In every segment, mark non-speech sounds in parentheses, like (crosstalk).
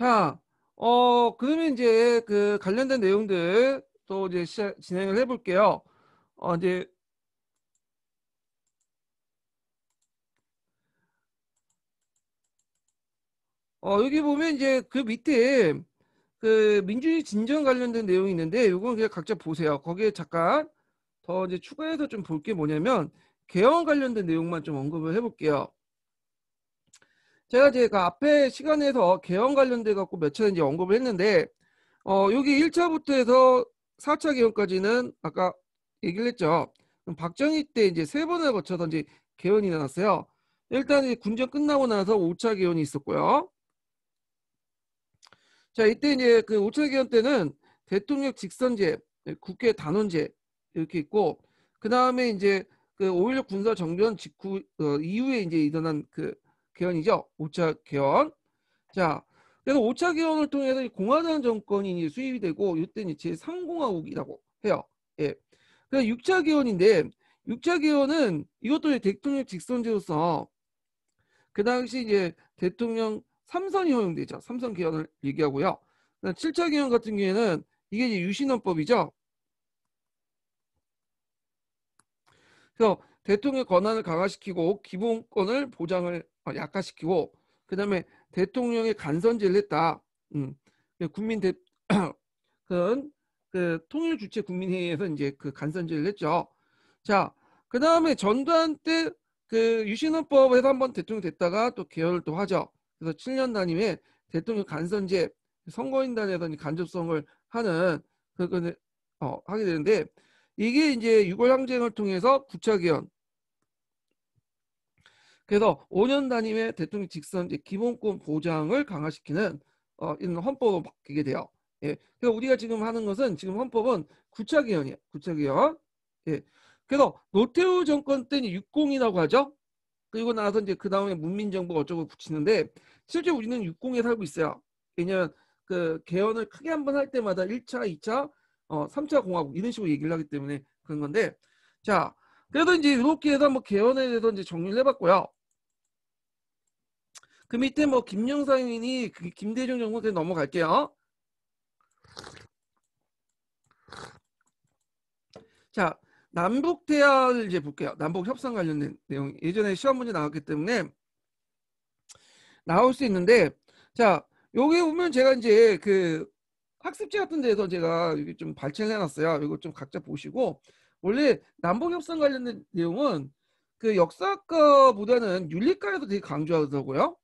자, 어, 그러면 이제 그 관련된 내용들 또 이제 시작, 진행을 해볼게요. 어, 이제 어, 여기 보면 이제 그 밑에 그 민주주의 진정 관련된 내용이 있는데 이건 그냥 각자 보세요. 거기에 잠깐 더 이제 추가해서 좀 볼 게 뭐냐면 개헌 관련된 내용만 좀 언급을 해볼게요. 제가 이제 그 앞에 시간에서 개헌 관련돼 갖고 몇 차례 이제 언급을 했는데 어 여기 1차부터 해서 4차 개헌까지는 아까 얘기를 했죠. 박정희 때 이제 세 번을 거쳐서 이제 개헌이 일어났어요. 일단 이제 군정 끝나고 나서 5차 개헌이 있었고요. 자 이때 이제 그 5차 개헌 때는 대통령 직선제, 국회 단원제 이렇게 있고 그 다음에 이제 그5.16 군사 정변 직후 어, 이후에 이제 일어난 그 개헌이죠. 5차 개헌. 자, 그래서 5차 개헌을 통해서 공화당 정권이 수입이 되고 이때 이제 3공화국이라고 해요. 예. 그래서 6차 개헌인데 6차 개헌은 이것도 대통령 직선제로서 그 당시 이제 대통령 3선이 허용되죠. 3선 개헌을 얘기하고요. 7차 개헌 같은 경우에는 이게 이제 유신헌법이죠. 그래서 대통령의 권한을 강화시키고 기본권을 보장을 어, 약화시키고 그 다음에 대통령의 간선제를 했다. 음, 그 국민 대, (clears throat) 그, 건그 통일 주체 국민회의에서 이제 그 간선제를 했죠. 자, 그 다음에 전두환 때 그 유신헌법에서 한번 대통령 됐다가 또 개헌을 또 하죠. 그래서 7년 단위에 대통령 간선제 선거인단에서 간접성을 하는 그거 는 어, 하게 되는데 이게 이제 6월 항쟁을 통해서 구차개헌 그래서 5년 단위의 대통령 직선 기본권 보장을 강화시키는 어, 이런 헌법을 바뀌게 돼요. 예. 그래서 우리가 지금 하는 것은 지금 헌법은 구차개헌이에요. 구차개헌. 예. 그래서 노태우 정권 때는 60이라고 하죠. 그리고 나서 이제 그 다음에 문민정부 어쩌고 붙이는데 실제 우리는 60에 살고 있어요. 왜냐하면 그 개헌을 크게 한 번 할 때마다 1차, 2차, 어, 3차 공화국 이런 식으로 얘기를 하기 때문에 그런 건데 자 그래서 이제 이렇게 해서 뭐 개헌에 대해서 이제 정리를 해봤고요. 그 밑에 뭐 김영상이니 그 김대중 정부 그냥 넘어갈게요. 자, 남북 대화를 이제 볼게요. 남북 협상 관련된 내용 예전에 시험 문제 나왔기 때문에 나올 수 있는데 자, 여기 보면 제가 이제 그 학습지 같은 데서 제가 여기 좀 발췌를 해놨어요. 이거 좀 각자 보시고 원래 남북 협상 관련된 내용은 그 역사학과보다는 윤리과에서 되게 강조하더라고요.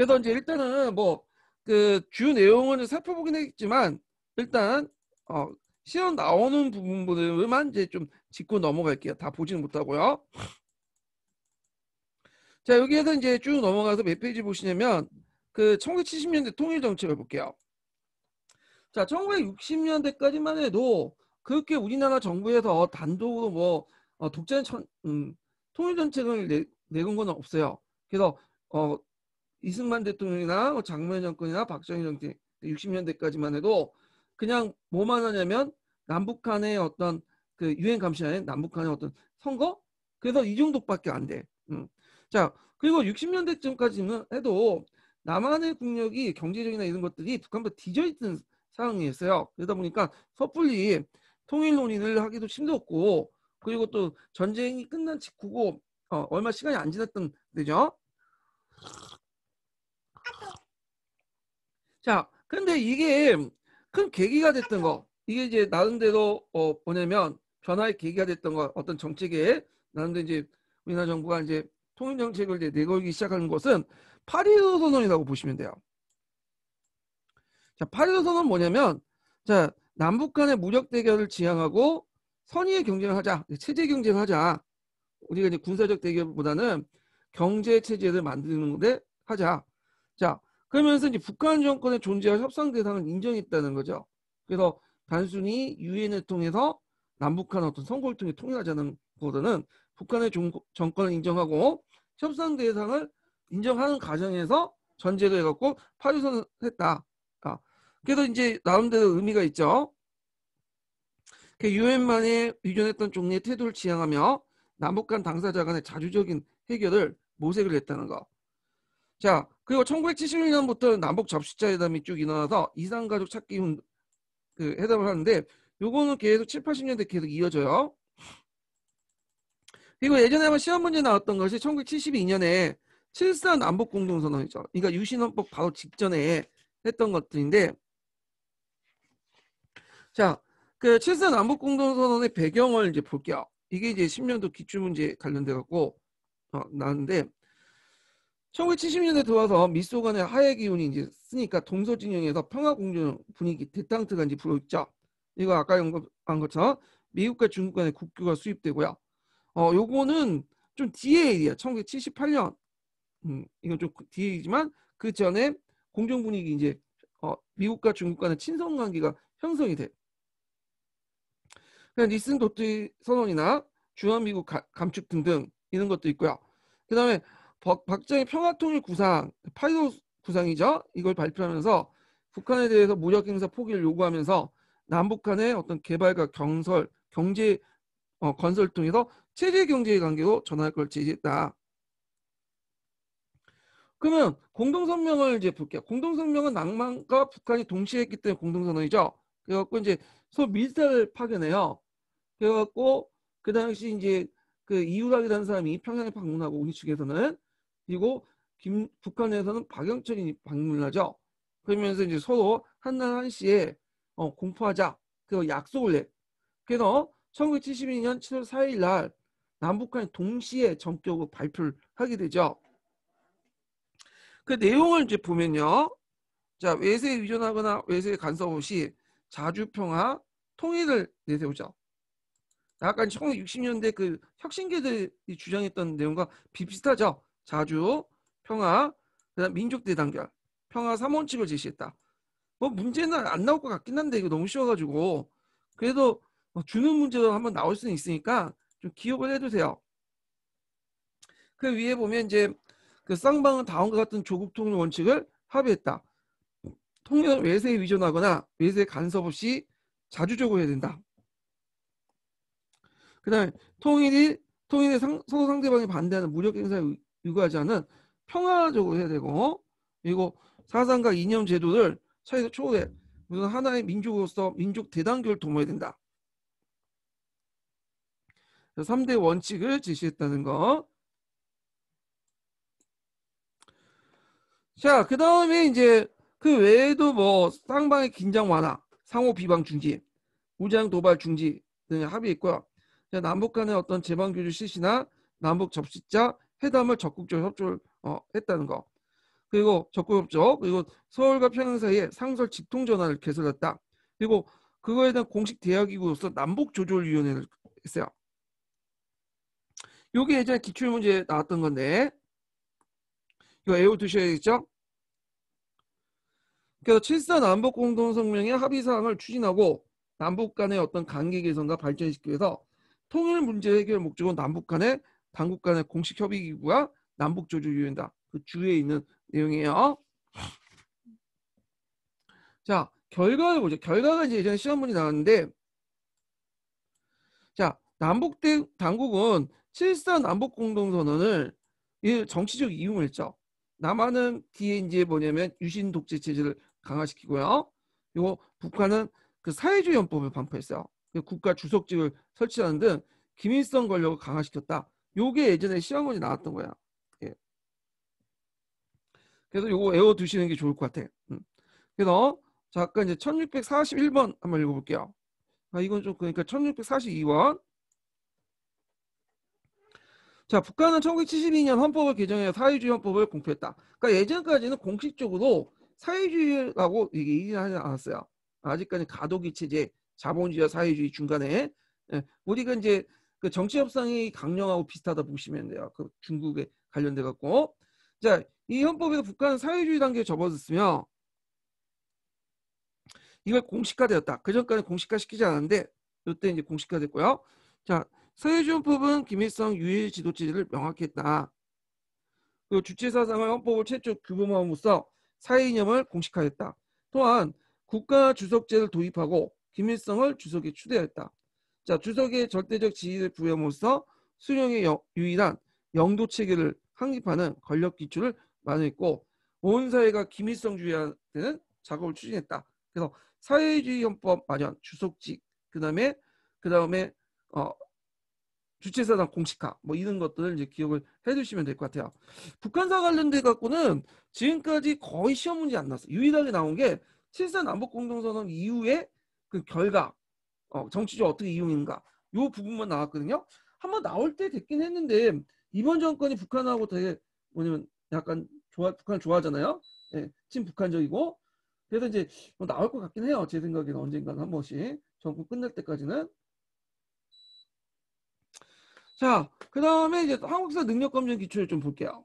그래서 이제 일단은 뭐 그 주 내용을 살펴보긴 했지만 일단 어 시험 나오는 부분들만 이제 좀 짚고 넘어갈게요. 다 보지는 못하고요. 자 여기에서 이제 쭉 넘어가서 몇 페이지 보시냐면 그 1970년대 통일 정책을 볼게요. 자 1960년대까지만 해도 그렇게 우리나라 정부에서 단독으로 뭐 어, 독재 천, 음, 통일 정책을 내, 내건 건 없어요. 그래서 어, 이승만 대통령이나 뭐 장문현 정권이나 박정희 정권 60년대까지만 해도 그냥 뭐만 하냐면 남북한의 어떤 그 유엔 감시하에 남북한의 어떤 선거 그래서 이 정도밖에 안 돼. 음. 자 그리고 60년대쯤까지는 해도 남한의 국력이 경제적이나 이런 것들이 북한보다 뒤져 있던 상황이었어요. 그러다 보니까 섣불리 통일 논의를 하기도 힘들었고 그리고 또 전쟁이 끝난 직후고 어, 얼마 시간이 안 지났던 때죠. 자, 근데 이게 큰 계기가 됐던 거, 이게 이제 나름대로 어, 뭐냐면 변화의 계기가 됐던 거, 어떤 정책에 나름대로 이제 우리나라 정부가 이제 통일 정책을 이제 내걸기 시작하는 것은 파리로 선언이라고 보시면 돼요. 자, 파리로 선언 뭐냐면 자 남북 간의 무력 대결을 지향하고 선의의 경쟁을 하자, 체제 경쟁을 하자. 우리가 이제 군사적 대결보다는 경제 체제를 만드는 데 하자. 자, 그러면서 이제 북한 정권의 존재와 협상 대상을 인정했다는 거죠. 그래서 단순히 유엔을 통해서 남북한 어떤 선거를 통해 통일하자는 보다는 북한의 정권을 인정하고 협상 대상을 인정하는 과정에서 전제로 해갖고 파주선을 했다. 아, 그래서 이제 나름대로 의미가 있죠. 그 유엔만의 의존했던 종리의 태도를 지향하며 남북 간 당사자 간의 자주적인 해결을 모색을 했다는 거. 자, 그리고 1 9 7 6년부터 남북 접수자회담이 쭉 일어나서 이산가족 찾기 운, 그 회담을 하는데 요거는 계속 7, 80년대 계속 이어져요. 그리고 예전에 한번 시험 문제 나왔던 것이 1972년에 7사 남북 공동선언이죠. 그러니까 유신헌법 바로 직전에 했던 것들인데 자, 그 7사 남북 공동선언의 배경을 이제 볼게요. 이게 이제 10년도 기출문제 관련돼 갖고 어, 나왔는데 1970년대 들어와서 미소간의 하의 기운이 이제 쓰니까 동서 진영에서 평화 공존 분위기 대탕트가 이제 불어있죠. 이거 아까 언급한 것처럼 미국과 중국 간의 국교가 수입되고요. 어, 요거는 좀 뒤에 일이야. 1978년. 음, 이건 좀 뒤에 그 이지만그 전에 공존 분위기 이제 어, 미국과 중국 간의 친선 관계가 형성이 돼. 그냥 니슨 도트 선언이나 주한미국 감축 등등 이런 것도 있고요. 그 다음에 박정희 평화통일 구상, 파이도 구상이죠. 이걸 발표하면서 북한에 대해서 무력 행사 포기를 요구하면서 남북 한의 어떤 개발과 경설, 경제 어, 건설 통해서 체제 경제의 관계로 전환할 걸 제시했다. 그러면 공동성명을 이제 볼게요. 공동성명은 낭만과 북한이 동시에 했기 때문에 공동선언이죠. 그래갖고 이제 소 밀사를 파견해요. 그래갖고 그 당시 이제 그이유락이라는 사람이 평양에 방문하고 우리 측에서는 그리고 김, 북한에서는 박영철이 방문하죠. 그러면서 이제 서로 한날 한시에 어, 공포하자. 그 약속을 해. 그래서 1972년 7월 4일 날 남북한이 동시에 전격으로 발표를 하게 되죠. 그 내용을 이제 보면요. 자, 외세에 의존하거나 외세에 간섭 없이 자주평화, 통일을 내세우죠. 약간 1960년대 그 혁신계들이 주장했던 내용과 비슷하죠. 자주, 평화, 그다음 민족 대단결, 평화 3원칙을 제시했다. 뭐 문제는 안 나올 것 같긴 한데 이거 너무 쉬워가지고 그래도 뭐 주는 문제도 한번 나올 수는 있으니까 좀 기억을 해두세요. 그 위에 보면 이제 그 쌍방은 다음과 같은 조국 통일 원칙을 합의했다. 통일 외세에 의존하거나 외세 간섭 없이 자주적으로 해야 된다. 그 다음에 통일이 통일의 상, 서로 상대방이 반대하는 무력 행사에 유가자는 평화적으로 해야 되고 그리고 사상과 이념 제도를 사회적서 초월해 우선 하나의 민족으로서 민족 대단결을 도모해야 된다. 3대 원칙을 제시했다는 거. 자, 그 다음에 이제 그 외에도 뭐 쌍방의 긴장 완화, 상호 비방 중지, 우장 도발 중지 등의 합의했고요. 남북 간의 어떤 재방 교류 실시나 남북 접시자 회담을 적극적 협조를 어, 했다는 거. 그리고 적극 협조, 그리고 서울과 평양 사이에 상설 직통 전화를 개설했다. 그리고 그거에 대한 공식 대화기구로서 남북 조절위원회를 했어요. 요게 예전에 기출문제에 나왔던 건데 이거 애호두셔야겠죠? 그래서 7사 남북 공동성명의 합의사항을 추진하고 남북 간의 어떤 관계 개선과 발전시키기 위해서 통일 문제 해결 목적은 남북 간의 당국 간의 공식 협의 기구가 남북 조조 유엔다. 그 주에 있는 내용이에요. 자, 결과를 보죠. 결과가 이제 예전에 시험문이 나왔는데 자, 남북 대, 당국은 7사 남북 공동선언을 정치적 이용을 했죠. 남한은 뒤에 이제 뭐냐면 유신 독재 체제를 강화시키고요. 이거 북한은 그 사회주의 헌법을 반포했어요. 그 국가 주석직을 설치하는 등김일성 권력을 강화시켰다. 요게 예전에 시험문제 나왔던 거야. 예. 그래서 요거 외워두시는 게 좋을 것 같아. 음. 그래서 잠깐 이제 1641번 한번 읽어볼게요. 아, 이건 좀 그러니까 1642원. 자, 북한은 1972년 헌법을 개정해 사회주의 헌법을 공표했다. 그러니까 예전까지는 공식적으로 사회주의라고 얘기하지 않았어요. 아직까지 가독이 체제, 자본주의와 사회주의 중간에 예, 우리가 이제 그 정치 협상이 강령하고 비슷하다 보시면 돼요. 그 중국에 관련돼 갖고 어? 자이 헌법에서 북한은 사회주의 단계에 접어졌으며 이걸 공식화되었다. 그 전까지 공식화시키지 않았는데 이때 이제 공식화됐고요. 자 사회주의 헌법은 김일성 유일 지도체제를 명확히 했다. 그 주체 사상을 헌법을 최초 규범함으로써 사회 이념을 공식화했다. 또한 국가 주석제를 도입하고 김일성을 주석에 추대했다. 자, 주석의 절대적 지위를 부여함으로써 수령의 여, 유일한 영도 체계를 확립하는 권력 기초를 마련했고 온 사회가 기밀성주의하는 작업을 추진했다. 그래서 사회주의 헌법 마련, 주석직, 그 다음에 그 다음에 어, 주체사상 공식화 뭐 이런 것들을 이제 기억을 해두시면 될 것 같아요. 북한사 관련돼 갖고는 지금까지 거의 시험 문제 안 나왔어요. 유일하게 나온 게7사 남북 공동선언 이후에 그 결과 어, 정치적 어떻게 이용인가 이 부분만 나왔거든요. 한번 나올 때 됐긴 했는데 이번 정권이 북한하고 되게 뭐냐면 약간 좋아 북한 좋아하잖아요. 예, 친북한적이고 그래서 이제 뭐 나올 것 같긴 해요. 제 생각에는 언젠가는 한 번씩 정권 끝날 때까지는 자, 그 다음에 이제 한국사 능력검증 기초를 좀 볼게요.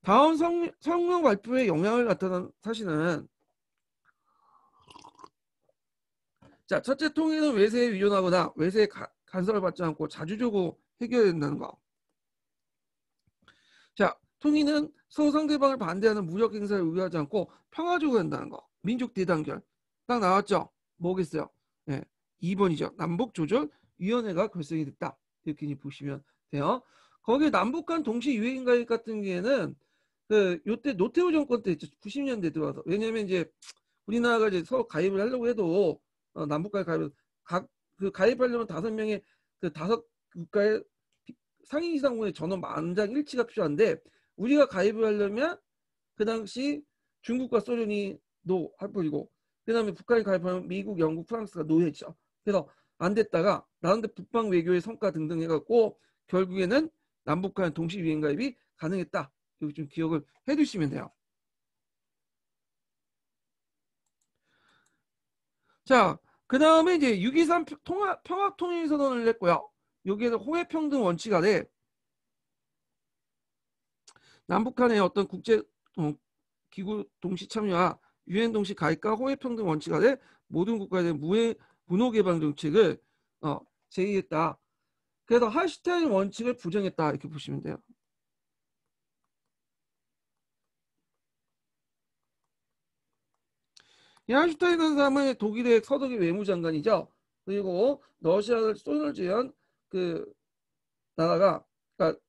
다음 성, 성명 발표에 영향을 나타난 사실은 자, 첫째 통일은 외세에 의존하거나 외세에 가, 간섭을 받지 않고 자주적으로 해결해야 된다는 거. 자, 통일은 서로 상대방을 반대하는 무력 행사에 의하지 않고 평화적으로 한다는 거. 민족 대단결. 딱 나왔죠? 뭐겠어요? 예, 네, 2번이죠. 남북조절위원회가 결성이 됐다. 이렇게 보시면 돼요. 거기에 남북 간 동시 유해 가입 같은 경우에는 그 요때 노태우 정권 때 90년대 들어와서 왜냐면 이제 우리나라가 이제 서로 가입을 하려고 해도 어, 남북 간의 가입 각그 가입하려면 다섯 명의 그 다섯 국가의 상위 이상군의 전원 만장 일치가 필요한데 우리가 가입을 하려면 그 당시 중국과 소련이 노할뿐이고그 다음에 북한이 가입하면 미국, 영국, 프랑스가 노예죠. 그래서 안 됐다가 나름대 북방 외교의 성과 등등 해갖고 결국에는 남북 간 동시 유행 가입이 가능했다. 여기 좀 기억을 해두시면 돼요. 자, 그 다음에 이제 623 통합, 평화통일선언을 했고요. 여기에서 호해평등 원칙 아래 남북한의 어떤 국제 어, 기구 동시 참여와 유엔 동시 가입과 호해평등 원칙 아래 모든 국가에 대한 무해 분호 개방 정책을 어, 제의했다. 그래서 하이슈타인 원칙을 부정했다 이렇게 보시면 돼요. 이한슈타인이그 사람은 독일의 서독의 외무장관이죠. 그리고 러시아를 손을 쥐은 그 나라가 그러니까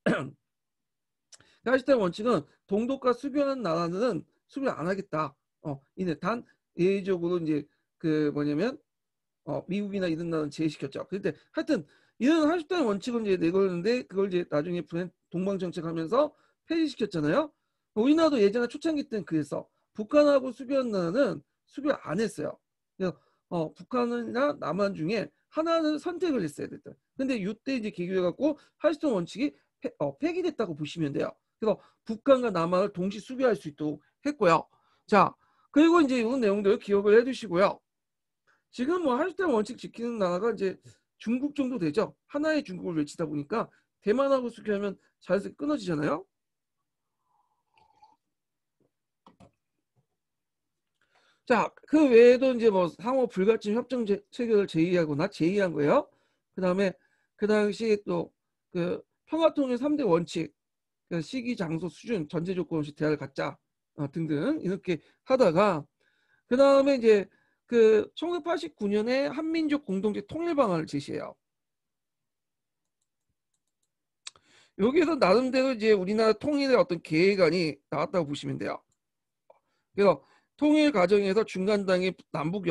한슈타인 (clears throat) 원칙은 동독과 수교하는 나라는 수교 안 하겠다. 어, 이제 단 예외적으로 이제 그 뭐냐면 어, 미국이나 이런 나라는 제외시켰죠. 그런데 하여튼 이런 한슈타인 원칙은 이제 내걸는데 었 그걸 이제 나중에 동방 정책하면서 폐지시켰잖아요. 우리나라도 예전에 초창기 때는 그래서 북한하고 수교한 나라는 수교를 안 했어요. 그래서 어, 북한이나 남한 중에 하나는 선택을 했어야 됐다. 근데 이때 이제 개교해갖고 하이스톤 원칙이 폐, 어, 폐기됐다고 보시면 돼요. 그래서 북한과 남한을 동시 수교할 수 있도록 했고요. 자, 그리고 이제 이런 내용들 기억을 해두시고요. 지금 뭐하이스톤 원칙 지키는 나라가 이제 중국 정도 되죠. 하나의 중국을 외치다 보니까 대만하고 수교하면 자연스럽게 끊어지잖아요. 자, 그 외에도 이제 뭐 상호 불가침 협정 체결을 제의하거나 제의한 거예요. 그 다음에 그 당시 또 그 평화통일 3대 원칙, 그 시기, 장소, 수준, 전제 조건 없이 대화를 갖자 어, 등등 이렇게 하다가 그 다음에 이제 그 1989년에 한민족 공동체 통일 방안을 제시해요. 여기에서 나름대로 이제 우리나라 통일의 어떤 계획안이 나왔다고 보시면 돼요. 그래서 통일 과정에서 중간당의 남북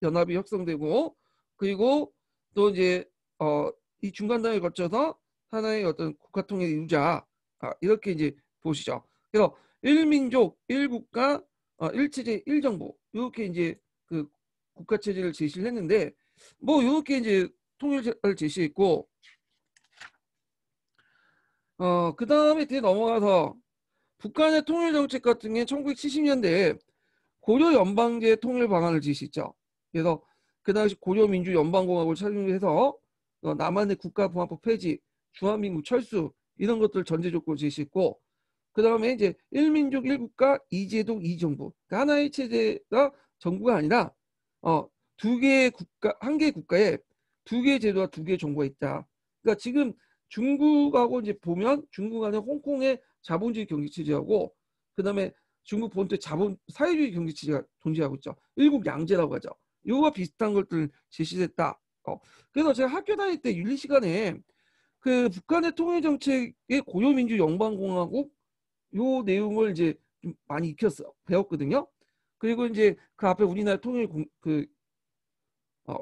연합이 형성되고 그리고 또 이제 어, 이중간당에 거쳐서 하나의 어떤 국가 통일 이루자 아, 이렇게 이제 보시죠. 그래서 일민족, 일국가, 어, 일체제, 일정부 이렇게 이제 그 국가 체제를 제시를 했는데 뭐 이렇게 이제 통일을 제시했고 어, 그 다음에 뒤에 넘어가서 북한의 통일 정책 같은 게 1970년대에 고려 연방제 통일 방안을 제시했죠. 그래서 그 당시 고려민주연방공화국을 창용해서 어, 남한의 국가봉합법 폐지, 주한민국 철수 이런 것들 전제 조건을 제시했고 그 다음에 이제 일민족일국가이제도이 정부 그러니까 하나의 체제가 정부가 아니라 어, 두 개의 국가 한 개의 국가에 두 개의 제도와 두 개의 정부가 있다. 그러니까 지금 중국하고 이제 보면 중국 안에 홍콩의 자본주의 경제 체제하고 그 다음에 중국 본토에 자본 사회주의 경제 체제가 존재하고 있죠. 일곱 양제라고 하죠. 이와 비슷한 것들 제시됐다. 어. 그래서 제가 학교 다닐 때 윤리 시간에 그 북한의 통일 정책의 고유민주 영방공화국 요 내용을 이제 좀 많이 익혔어 배웠거든요. 그리고 이제 그 앞에 우리나라 통일 공, 그 어,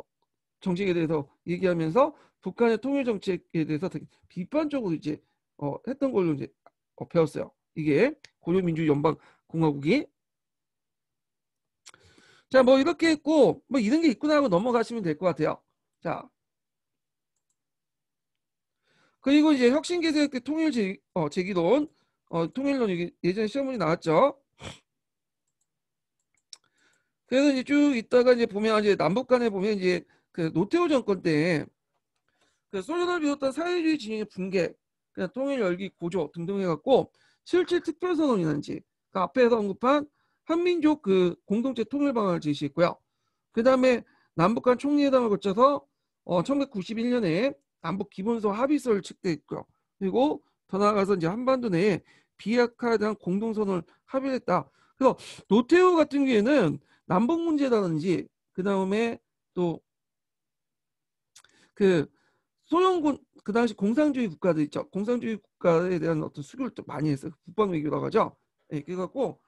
정책에 대해서 얘기하면서 북한의 통일 정책에 대해서 되게 비판적으로 이제 어, 했던 걸로 이제 어, 배웠어요. 이게 고유민주 연방 공화국이. 자, 뭐 이렇게 했고 뭐 이런 게 있구나 하고 넘어가시면 될 것 같아요. 자. 그리고 이제 혁신 개세때 그 통일 제, 어, 제기론 어, 통일론 예전에 시험문이 나왔죠. 그래서 이제 쭉 있다가 이제 보면 이제 남북 간에 보면 이제 그 노태우 정권 때 그 소련을 비롯한 사회주의 진영의 붕괴, 그냥 통일 열기 고조 등등 해갖고 실질 특별선언이라는지 그러니까 앞에서 언급한 한민족 그 공동체 통일 방안을 제시했고요. 그 다음에 남북 간 총리회담을 거쳐서 어, 1991년에 남북 기본서 합의서를 체결했고요. 그리고 더 나아가서 이제 한반도 내에 비핵화에 대한 공동선언을 합의했다. 그래서 노태우 같은 경우에는 남북 문제라든지 그 다음에 또 그 소련군 그 당시 공산주의 국가들 있죠. 공산주의 국가에 대한 어떤 수교를 또 많이 했어요. 국방 외교라고 하죠. 그래갖고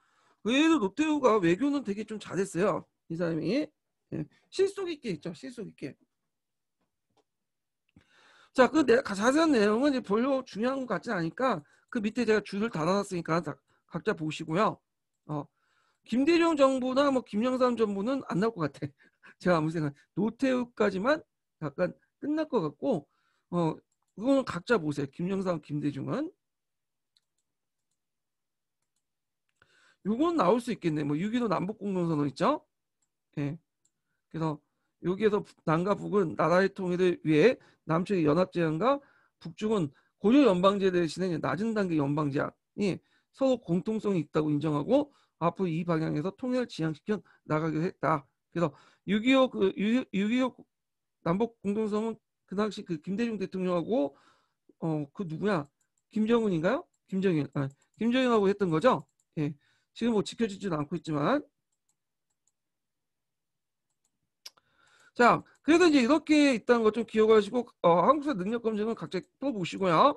의외로 노태우가 외교는 되게 좀 잘했어요. 이 사람이 예. 실속 있게 있죠. 실속 있게. 자, 그 내, 자세한 내용은 이제 별로 중요한 것같지 않으니까 그 밑에 제가 줄을 달아놨으니까 다, 각자 보시고요. 어, 김대중 정부나 뭐 김영삼 정부는 안 나올 것 같아. (laughs) 제가 아무 생각 노태우까지만 약간 끝날 것 같고 어 그거는 각자 보세요. 김영삼, 김대중은 요건 나올 수 있겠네. 뭐 6위도 남북공동선언 있죠? 예. 그래서 여기에서 남과 북은 나라의 통일을 위해 남측의 연합제안과 북쪽은 고려 연방제 대신에 낮은 단계 연방제안이 서로 공통성이 있다고 인정하고 앞으로 이 방향에서 통일을 지향시켜 나가기로 했다. 그래서 6.25 그, 6.25 남북 공동성은 그 당시 그 김대중 대통령하고 어 그 누구야 김정은인가요? 김정일, 아, 김정일하고 했던 거죠. 예. 지금 뭐 지켜지지도 않고 있지만 자그래도 이제 이렇게 있다는 것 좀 기억하시고 어, 한국사 능력 검증은 각자 또어보시고요자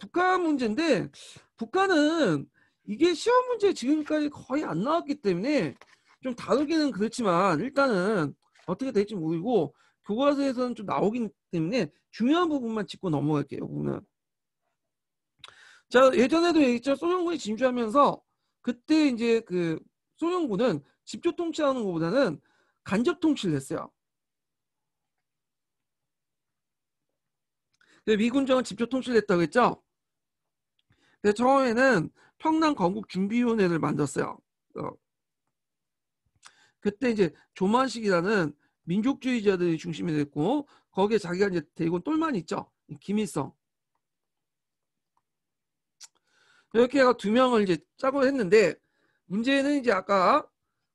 북한 문제인데 북한은 이게 시험 문제 지금까지 거의 안 나왔기 때문에 좀 다루기는 그렇지만 일단은 어떻게 될지 모르고 교과서에서는 좀 나오기 때문에 중요한 부분만 짚고 넘어갈게요. 부분은. 자 예전에도 얘기했죠. 소련군이 진주하면서 그때 이제 그 소련군은 직접 통치하는 것보다는 간접 통치를 했어요. 미군정은 직접 통치를 했다고 했죠. 근데 처음에는 평남 건국 준비위원회를 만들었어요. 어. 그때 이제 조만식이라는 민족주의자들이 중심이 됐고 거기에 자기가 이제 데리 똘만 있죠. 김일성 이렇게 해가 두 명을 이제 짜고 했는데 문제는 이제 아까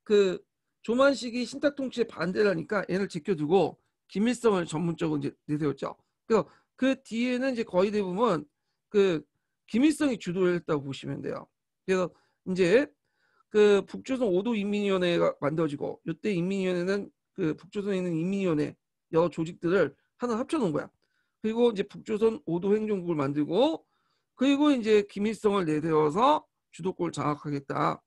그 조만식이 신탁 통치에 반대라니까 얘를 제껴두고 김일성을 전문적으로 이제 내세웠죠. 그래서 그 뒤에는 이제 거의 대부분 그 김일성이 주도를 했다고 보시면 돼요. 그래서 이제 그 북조선 5도 인민위원회가 만들어지고 이때 인민위원회는 그 북조선에 있는 인민위원회 여러 조직들을 하나 합쳐놓은 거야. 그리고 이제 북조선 5도 행정국을 만들고 그리고 이제 기밀성을 내세워서 주도권을 장악하겠다.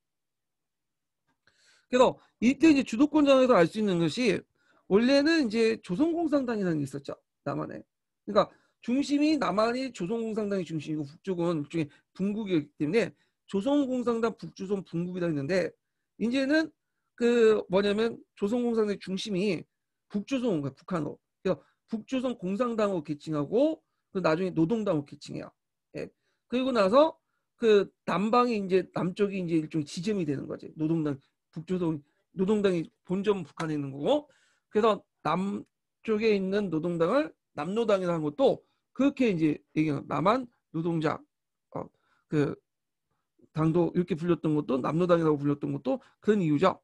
그래서 이때 이제 주도권 장에서 알 수 있는 것이 원래는 이제 조선공산당이라는 게 있었죠. 남한에. 그러니까 중심이 남한이 조선공산당의 중심이고 북쪽은 북에 분국이기 때문에 조선공산당 북조선 분국이다 했는데 이제는 그 뭐냐면 조선공산당의 중심이 북조선 그러니까 북한으로. 그래서 북조선 공산당으로 계층하고 그 나중에 노동당으로 계층이야. 예. 그리고 나서 그 남방이 이제 남쪽이 이제 일종 지점이 되는 거지. 노동당 북조선 노동당이 본점 북한에 있는 거고. 그래서 남쪽에 있는 노동당을 남노당이라는 것도 그렇게 이제 얘기하는 남한 노동자 어, 그 당도 이렇게 불렸던 것도 남노당이라고 불렸던 것도 그런 이유죠.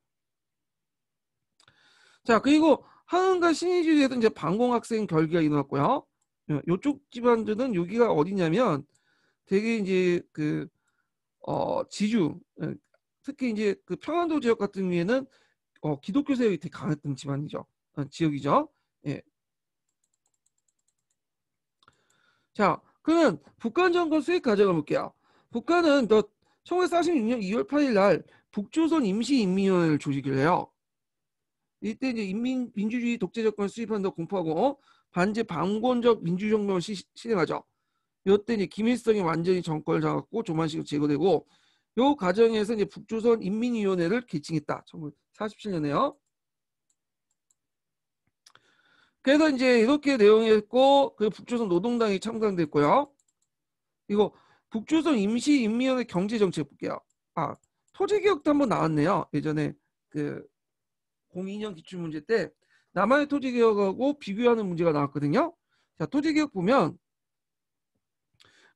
자 그리고 한은과 신의주에서 이제 방공학생 결기가 일어났고요. 이쪽 예, 집안들은 여기가 어디냐면 되게 이제 그 어, 지주 어, 특히 이제 그 평안도 지역 같은 경우에는 어, 기독교 세력이 되게 강했던 집안이죠 어, 지역이죠. 예. 자 그러면 북한 정권 수익 가져가 볼게요. 북한은 더 1946년 2월 8일 날 북조선 임시인민위원회를 조직을 해요. 이때 이제 인민 민주주의 독재 정권을 수입한다고 공포하고 어? 반제 반권적 민주정명을시행하죠 요때 이제 김일성이 완전히 정권을 잡았고 조만식이 제거되고 이 과정에서 이제 북조선 인민위원회를 개칭했다. 1947년에요. 그래서 이제 이렇게 대응했고 그 북조선 노동당이 창당됐고요. 이거 북조선 임시인민위원회 경제정책 볼게요. 아 토지개혁도 한번 나왔네요. 예전에 그 02년 기출문제 때 남한의 토지개혁하고 비교하는 문제가 나왔거든요. 자 토지개혁 보면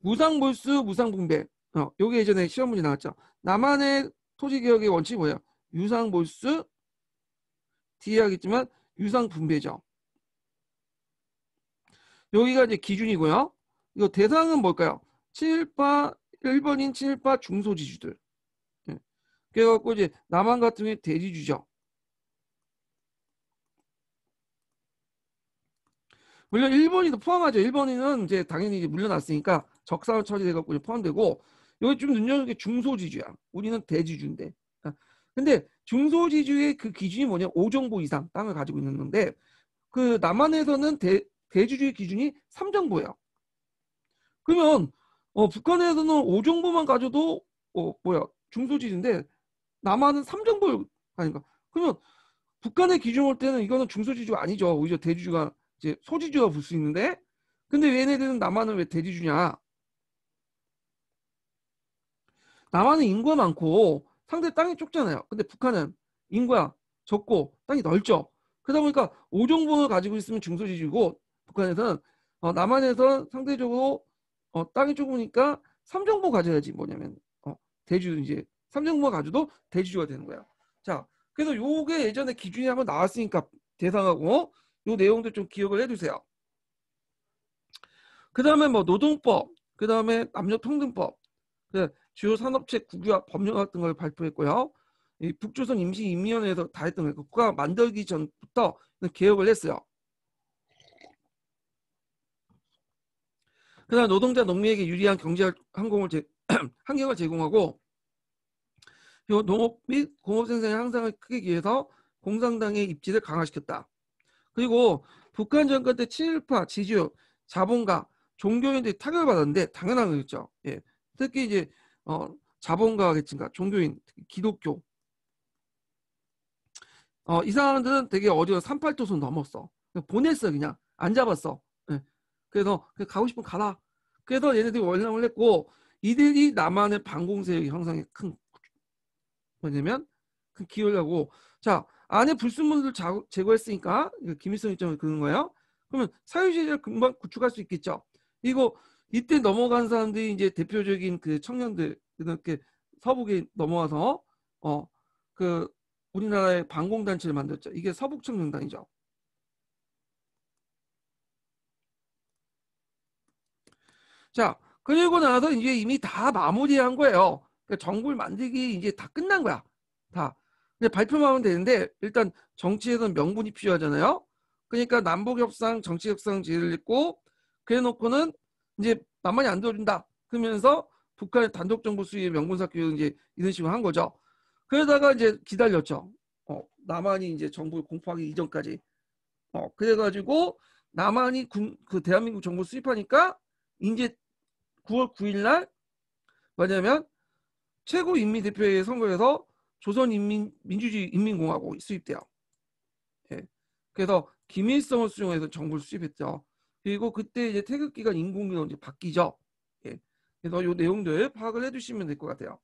무상몰수, 무상분배. 어, 요게 예전에 시험 문제 나왔죠. 나만의 토지개혁의 원칙이 뭐예요? 유상몰수, 뒤에 하겠지만 유상분배죠. 여기가 이제 기준이고요. 이거 대상은 뭘까요? 친일파, 1번인 친일파 중소지주들. 예. 그래갖고 이제 남한 같은 경우에 대지주죠. 물론 일본인도 포함하죠. 일본인은 이제 당연히 이제 물려났으니까 적산으로 처리돼갖고 포함되고 여기 좀 눈여겨볼 게 중소지주야. 우리는 대지주인데. 아, 근데 중소지주의 그 기준이 뭐냐? 5정보 이상 땅을 가지고 있는 데그 남한에서는 대, 대주주의 기준이 3정보예요. 그러면 어, 북한에서는 5정보만 가져도 어, 뭐야 중소지주인데 남한은 3정보 아닌가? 그러면 북한의 기준 올 때는 이거는 중소지주가 아니죠. 오히려 대지주가 이제 소지주가 볼 수 있는데 근데 얘네들은 남한은 왜 대지주냐? 남한은 인구가 많고 상대 땅이 좁잖아요. 근데 북한은 인구가 적고 땅이 넓죠. 그러다 보니까 오종본을 가지고 있으면 중소지주고 북한에서는 어, 남한에서 상대적으로 어, 땅이 좁으니까 삼정보 가져야지 뭐냐면 어, 대주 이제 삼정보 가져도 대주주가 되는 거야. 자, 그래서 요게 예전에 기준이 한번 나왔으니까 대상하고 어, 요 내용도 좀 기억을 해두세요. 그 다음에 뭐 노동법, 그 다음에 남녀평등법, 그 주요 산업체 국유화 법령 같은 걸 발표했고요. 북조선 임시임의원회에서 다 했던 거 국가 만들기 전부터 개혁을 했어요. 그다음 노동자 농민에게 유리한 경제 항공을 (clears throat) 환경을 제공하고 요 농업 및 공업 생산의 향상을 크게 위해서 공산당의 입지를 강화시켰다. 그리고 북한 정권 때 친일파, 지주, 자본가, 종교인들이 타격을 받았는데 당연한 거겠죠. 예. 특히 이제 어, 자본가겠지가 종교인, 기독교. 어, 이 사람들은 되게 어디서 38도선 넘었어. 그냥 보냈어, 그냥. 안 잡았어. 네. 그래서 가고 싶으면 가라. 그래서 얘네들이 원량을 했고 이들이 남한의 반공세력 형성에 큰 뭐냐면 큰 기여를 하고 자 안에 불순물을 제거했으니까 그 김일성 입장을 그는 거예요. 그러면 사회주의를 금방 구축할 수 있겠죠. 이거 이때 넘어간 사람들이 이제 대표적인 그 청년들 이렇게 서북에 넘어와서 어 그 우리나라의 방공단체를 만들었죠. 이게 서북청년단이죠. 자, 그리고 나서 이제 이미 다 마무리한 거예요. 그러니까 정부를 만들기 이제 다 끝난 거야. 다. 근데 발표만 하면 되는데 일단 정치에서는 명분이 필요하잖아요. 그러니까 남북 협상, 정치 협상 제의를 했고 그래 놓고는 이제 만만히 안 들어준다. 그러면서 북한의 단독 정부 수위의 명분사 교육 이제 이런 식으로 한 거죠. 그러다가 이제 기다렸죠. 어, 남한이 이제 정부를 공포하기 이전까지. 어, 그래가지고 남한이 군, 그 대한민국 정부 수입하니까 이제 9월 9일날 뭐냐면 최고인민대표회의 선거에서 조선인민민주주의인민공화국 이 수입돼요. 예. 그래서 김일성을 수용해서 정부를 수입했죠 그리고 그때 이제 태극기가 인공위로 이제 바뀌죠. 예. 그래서 요 내용들 파악을 해주시면 될 것 같아요.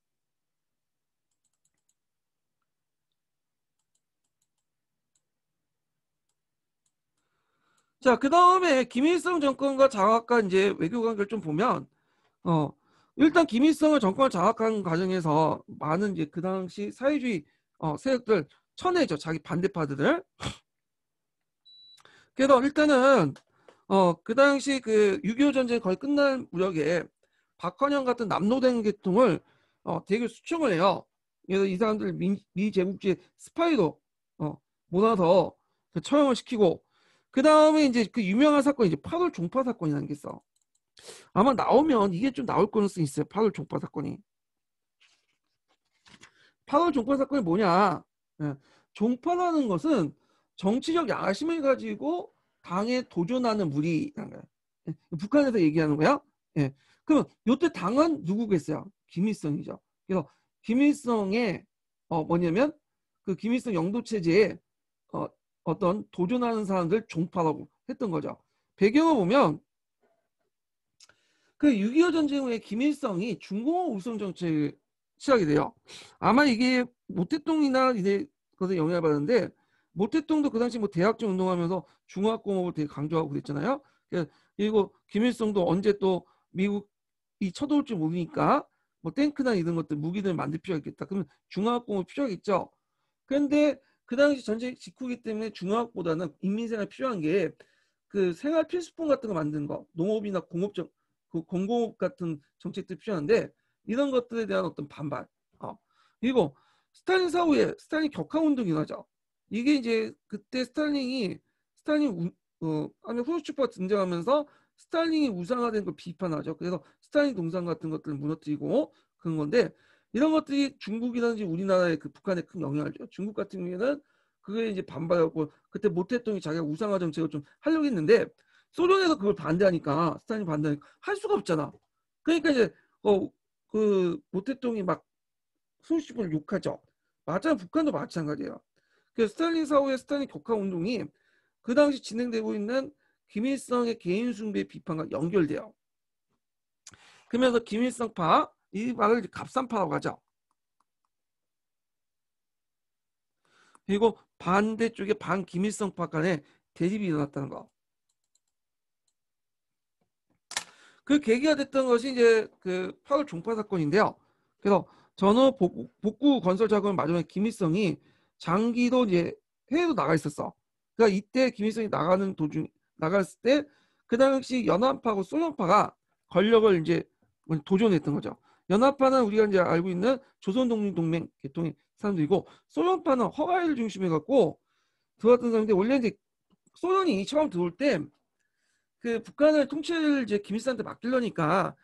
자, 그 다음에 김일성 정권과 장악과 이제 외교 관계를 좀 보면, 어, 일단 김일성을 정권을 장악한 과정에서 많은 이제 그 당시 사회주의 어, 세력들 쳐내죠. 자기 반대파들을. 그래서 일단은 어, 그 당시 그 6.25 전쟁이 거의 끝날 무렵에 박헌영 같은 남노당 계통을 어, 되게 수청을 해요. 그래서 이 사람들 미, 미 제국주의 스파이로 어, 몰아서 그 처형을 시키고 그 다음에 이제 그 유명한 사건이 이제 8월 종파 사건이라는 게 있어. 아마 나오면 이게 좀 나올 가능성이 있어요. 파월 종파 사건이. 파월 종파 사건이 뭐냐. 예. 종파라는 것은 정치적 야심을 가지고 당에 도전하는 무리란 거야. 예, 북한에서 얘기하는 거야. 예. 그럼 요때 당은 누구겠어요? 김일성이죠. 그래서 김일성의 어 뭐냐면 그 김일성 영도 체제에 어 어떤 도전하는 사람들 종파라고 했던 거죠. 배경을 보면 그 6.25 전쟁 후에 김일성이 중공 우선 정책을 시작이 돼요. 아마 이게 모태똥이나 이제 그것에 영향을 받는데 모태똥도 그 당시 뭐 대학생 운동하면서 중화학공업을 되게 강조하고 그랬잖아요. 그 그리고 김일성도 언제 또 미국이 쳐들올지 모르니까 뭐 탱크나 이런 것들 무기들 만들 필요가 있겠다. 그러면 중화학공업 필요하겠죠 그런데 그 당시 전쟁 직후기 때문에 중화학보다는 인민생활 필요한 게 그 생활 필수품 같은 거 만드는 거, 농업이나 공업적 그 공공업 같은 정책들 필요한데 이런 것들에 대한 어떤 반발. 어. 그리고 스탈린 사후에 스탈린 격항 운동이 일어나죠. 이게 이제 그때 스탈링이 스탈링 우, 어, 아니 후르츠프가 등장하면서 스탈링이 우상화된 걸 비판하죠. 그래서 스탈린 동상 같은 것들을 무너뜨리고 어? 그런 건데 이런 것들이 중국이라든지 우리나라의 그 북한에 큰 영향을 줘요. 중국 같은 경우에는 그게 이제 반발하고 그때 모태통이 자기가 우상화 정책을 좀 하려고 했는데 소련에서 그걸 반대하니까 스탈린 반대하니까 할 수가 없잖아. 그러니까 이제 어 그 모태통이 막 소시분을 욕하죠. 맞아요. 북한도 마찬가지예요. 그 스탈린 사후의 스탈린 격하 운동이 그 당시 진행되고 있는 김일성의 개인 숭배 비판과 연결돼요. 그러면서 김일성파 이 말을 갑산파라고 하죠. 그리고 반대쪽에 반 김일성파 간에 대립이 일어났다는 거. 그 계기가 됐던 것이 이제 그 8월 종파 사건인데요. 그래서 전후 복구 건설 작업을 마지막에 김일성이 장기도 이제 해외도 나가 있었어. 그러니까 이때 김일성이 나가는 도중 나갔을 때 그 당시 연합파하고 소련파가 권력을 이제 도전했던 거죠. 연합파는 우리가 이제 알고 있는 조선독립동맹 계통의 사람들이고 소련파는 허가일 중심에 갖고 들어왔던 사람인데 원래 이제 소련이 처음 들어올 때 그 북한을 통치를 이제 김일성한테 맡기려니까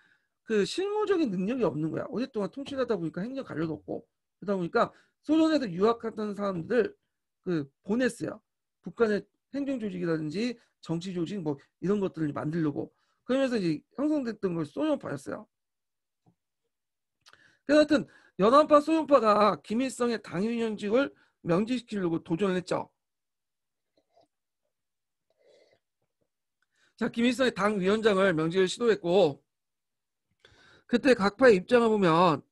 그 실무적인 능력이 없는 거야. 오랫동안 통치를 하다 보니까 행정 관료도 없고 그러다 보니까 소련에서 유학했던 사람들 그 보냈어요. 북한의 행정 조직이라든지 정치 조직 뭐 이런 것들을 만들려고 그러면서 이제 형성됐던 걸 소련파였어요. 그래서 하여튼 연합파 소련파가 김일성의 당위원직을 명지시키려고 도전 했죠. 자, 김일성의 당위원장을 명지를 시도했고 그때 각파의 입장을 보면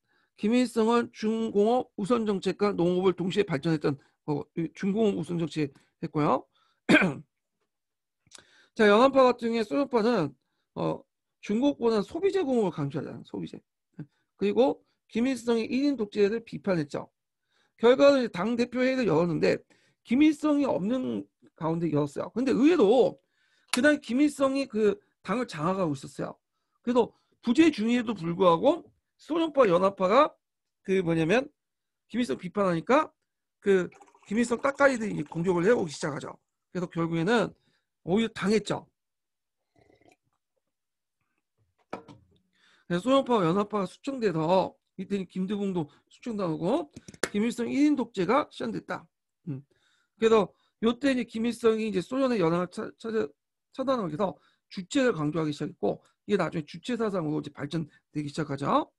김일성은 중공업 우선 정책과 농업을 동시에 발전했던 어, 중공업 우선 정책 했고요. (clears throat) 자 연합파 같은 경우에 소련파는 어, 중국보다는 소비재 공업을 강조하잖아요. 소비재. 그리고 김일성의 1인 독재를 비판했죠. 결과는 당 대표 회의를 열었는데 김일성이 없는 가운데 열었어요. 근데 의외로 그날 김일성이 그 당을 장악하고 있었어요. 그래서 부재 중에도 불구하고 소련파 연합파가 그 뭐냐면 김일성 비판하니까 그 김일성 딱까리들이 공격을 해오기 시작하죠. 그래서 결국에는 오히려 당했죠. 소련파 연합파가 수청돼서 이때는 김대중도 수청당하고 김일성 1인 독재가 시작됐다. 음. 그래서 요때 이제 김일성이 이제 소련의 연합을 차, 찾아, 차단하기 위해서 주체를 강조하기 시작했고 이게 나중에 주체 사상으로 이제 발전되기 시작하죠.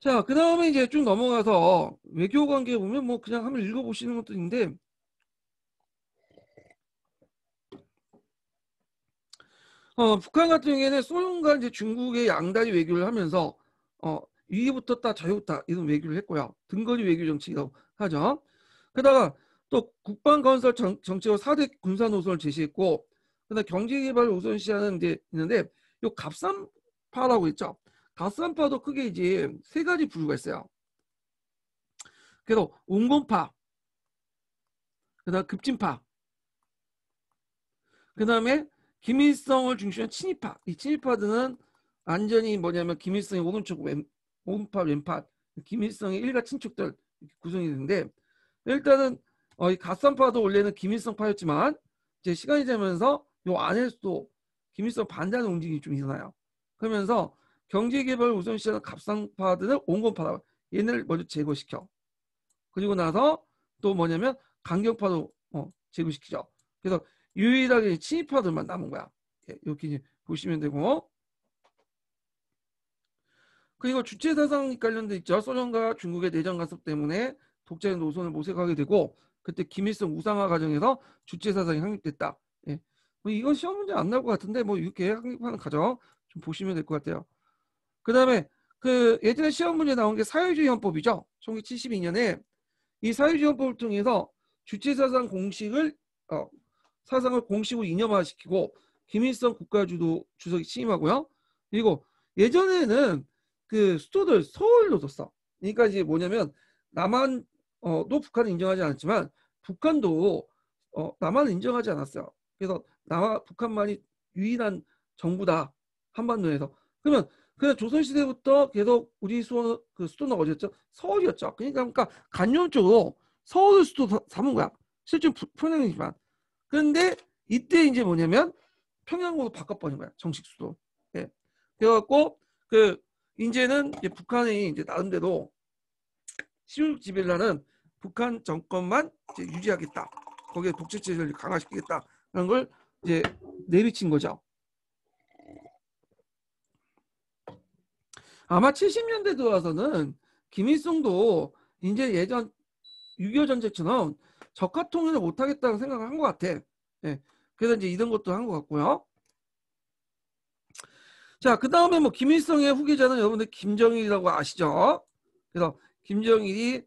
자, 그 다음에 이제 쭉 넘어가서 외교 관계 보면 뭐 그냥 한번 읽어보시는 것도 있는데 어, 북한 같은 경우에는 소련과 이제 중국의 양다리 외교를 하면서 어, 위부터 기따 자유부터 이런 외교를 했고요. 등거리 외교 정치라고 하죠. 게다가 또 국방 건설 정, 책으로 4대 군사 노선을 제시했고 그다음 경제 개발을 우선시하는 데 있는데 요 갑산파라고 있죠. 가산파도 크게 이제 세 가지 부류가 있어요. 그래서 온건파, 그다음 급진파, 그다음에 김일성을 중심한 친일파. 이 친일파들은 완전히 뭐냐면 김일성의 오른쪽 왼, 오른파 왼파, 김일성의 일가 친척들 구성이 되는데 일단은 어, 이 가산파도 원래는 김일성파였지만 이제 시간이 되면서 요 안에서도 김일성 반대하는 움직임이 좀 일어나요. 그러면서 경제개발 우선시하는 갑상파들을 온건파다. 얘네를 먼저 제거시켜. 그리고 나서 또 뭐냐면 강경파도 어, 제거시키죠. 그래서 유일하게 친일파들만 남은 거야. 예, 이렇게 보시면 되고. 그리고 주체 사상 관련돼 있죠. 소련과 중국의 내전 간섭 때문에 독자의 노선을 모색하게 되고 그때 김일성 우상화 과정에서 주체 사상이 확립됐다. 예. 뭐 이건 시험 문제 안 나올 것 같은데 뭐 이렇게 확립하는 과정 좀 보시면 될 것 같아요. 그 다음에 그 예전에 시험 문제 나온 게 사회주의 헌법이죠. 1972년에 이 사회주의 헌법을 통해서 주체사상 공식을 어, 사상을 공식으로 이념화시키고 김일성 국가주도 주석이 취임하고요. 그리고 예전에는 그수도들 서울로 뒀어. 그러니까 이제 뭐냐면 남한도 어, 북한을 인정하지 않았지만 북한도 어, 남한을 인정하지 않았어요. 그래서 남한 북한만이 유일한 정부다 한반도에서. 그러면 그 조선시대부터 계속 우리 수원 그 수도는 어디였죠? 서울이었죠. 그러니까, 그러니까 간접적으로 서울 수도 삼은 거야. 실제 평양이지만. 그런데 이때 이제 뭐냐면 평양으로 바꿔버린 거야. 정식 수도. 예. 그래갖고 그 이제는 이제 북한이 이제 나름대로 시우지빌라는 북한 정권만 이제 유지하겠다. 거기에 독재 체제를 강화시키겠다라는 걸 이제 내비친 거죠. 아마 70년대 들어와서는 김일성도 이제 예전 6.25 전쟁처럼 적화 통일을 못하겠다고 생각을 한 것 같아. 예. 그래서 이제 이런 것도 한 것 같고요. 자, 그 다음에 뭐 김일성의 후계자는 여러분들 김정일이라고 아시죠? 그래서 김정일이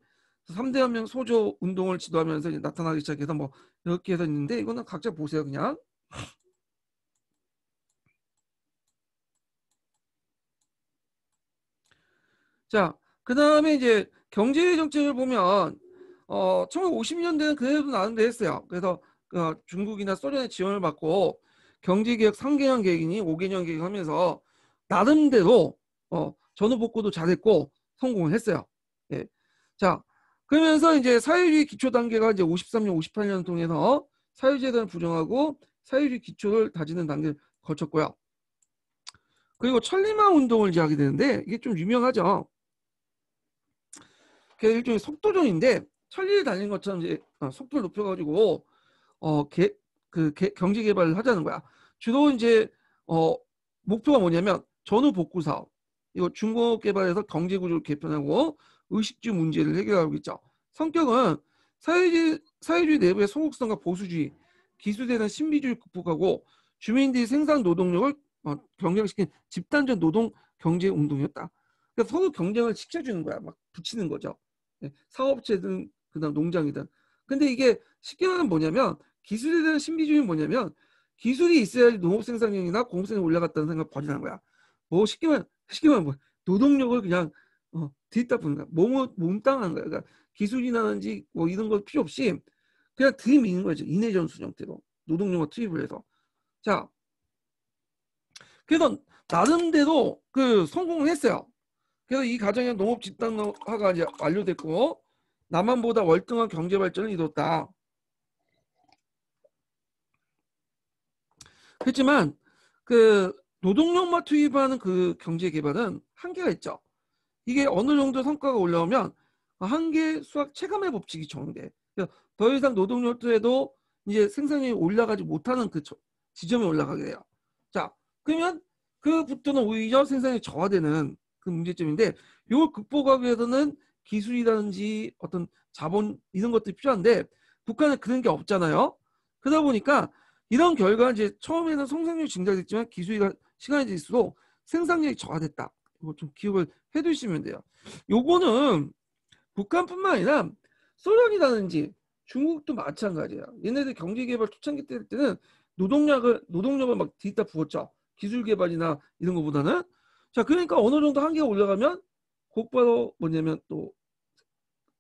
3대 연명 소조 운동을 지도하면서 나타나기 시작해서 뭐 이렇게 해서 있는데 이거는 각자 보세요 그냥. 자, 그 다음에 이제 경제 정책을 보면 어, 1950년대는 그래도 나는데 했어요. 그래서 어, 중국이나 소련의 지원을 받고 경제개혁 3개년 계획이니 5개년 계획하면서 나름대로 어, 전후복구도 잘했고 성공을 했어요. 예. 자, 그러면서 이제 사회주의 기초 단계가 이제 53년, 58년 통해서 사회재단을 부정하고 사회주의 기초를 다지는 단계를 거쳤고요. 그리고 천리마 운동을 이제 하게 되는데 이게 좀 유명하죠. 그게 일종의 속도전인데 천리를 달린 것처럼 이제 어, 속도를 높여가지고 어, 개, 그 개, 경제 개발을 하자는 거야. 주로 이제 어, 목표가 뭐냐면 전후 복구 사업. 이거 중공업 개발에서 경제 구조를 개편하고 의식주 문제를 해결하고 있죠. 성격은 사회주의, 사회주의 내부의 소극성과 보수주의, 기술대대 신비주의 극복하고 주민들이 생산 노동력을 어, 경쟁시킨 집단적 노동 경제 운동이었다. 그러니까 서로 경쟁을 시켜주는 거야. 막 붙이는 거죠. 예, 사업체든 그다음 농장이든. 근데 이게 쉽게 말하면 뭐냐면 기술에 대한 신비주의는 뭐냐면 기술이 있어야지 농업 생산량이나 공업 생이 올라갔다는 생각 을 버리는 거야. 뭐 쉽게 말 쉽게 말하면 뭐 노동력을 그냥 어, 뒤따 보는 거야. 몸을 몸땅하는 거야. 그러니까 기술이나든지뭐 이런 거 필요 없이 그냥 들이미는 거죠. 인해전수 형태로 노동력을 투입을 해서 자 그래서 나름대로 그 성공을 했어요. 그래서 이가정에 농업 집단화가 이제 완료됐고 남한보다 월등한 경제 발전을 이뤘다. 그렇지만 그 노동력만 투입하는 그 경제 개발은 한계가 있죠. 이게 어느 정도 성과가 올라오면 한계 수학 체감의 법칙이 적용돼. 더 이상 노동력도에도 이제 생산이 올라가지 못하는 그 지점에 올라가게 돼요. 자, 그러면 그부터는 오히려 생산이 저하되는 그 문제점인데 이걸 극복하기 위해서는 기술이라든지 어떤 자본 이런 것들이 필요한데 북한은 그런 게 없잖아요. 그러다 보니까 이런 결과 이제 처음에는 성장률이 증가됐지만 기술이 시간이 지수록 생산력이 저하됐다. 이거 좀 기억을 해두시면 돼요. 요거는 북한뿐만 아니라 소련이라든지 중국도 마찬가지예요. 얘네들 경제개발 초창기 때는 노동력을 노동력을 막 뒤따 부었죠. 기술 개발이나 이런 것보다는 자, 그러니까 어느 정도 한계가 올라가면 곧바로 뭐냐면 또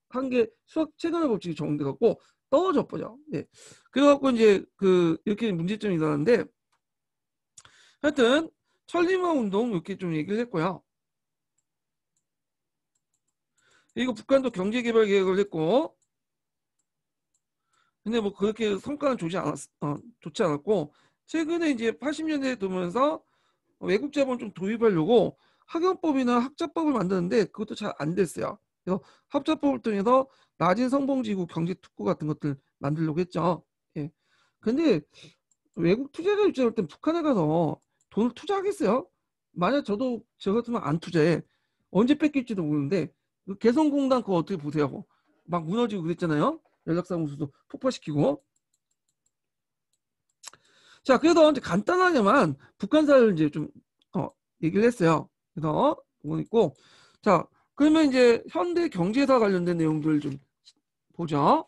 한계 수학 최근의 법칙이 적용돼 갖고 떨어져 버려. 예. 그래갖고 이제 그 이렇게 문제점이 일어나는데 하여튼 천리마 운동 이렇게 좀 얘기를 했고요. 이거 북한도 경제개발 계획을 했고 근데 뭐 그렇게 성과는 좋지 않았 어, 좋지 않았고 최근에 이제 80년대 에 되면서 외국 자본좀 도입하려고 학연법이나 학자법을 만드는데 그것도 잘 안 됐어요. 그래서 합자법을 통해서 낮은 성봉지구 경제 특구 같은 것들 만들려고 했죠. 예. 근데 외국 투자자 입장일 땐 북한에 가서 돈을 투자하겠어요? 만약 저도 저 같으면 안 투자해. 언제 뺏길지도 모르는데 그 개성공단 그거 어떻게 보세요? 막 무너지고 그랬잖아요. 연락사무소도 폭파시키고. 자, 그래서 이제 간단하게만 북한사를 이제 좀 어, 얘기를 했어요. 그래서 오늘 있고 자, 그러면 이제 현대 경제사 관련된 내용들을 좀 보죠.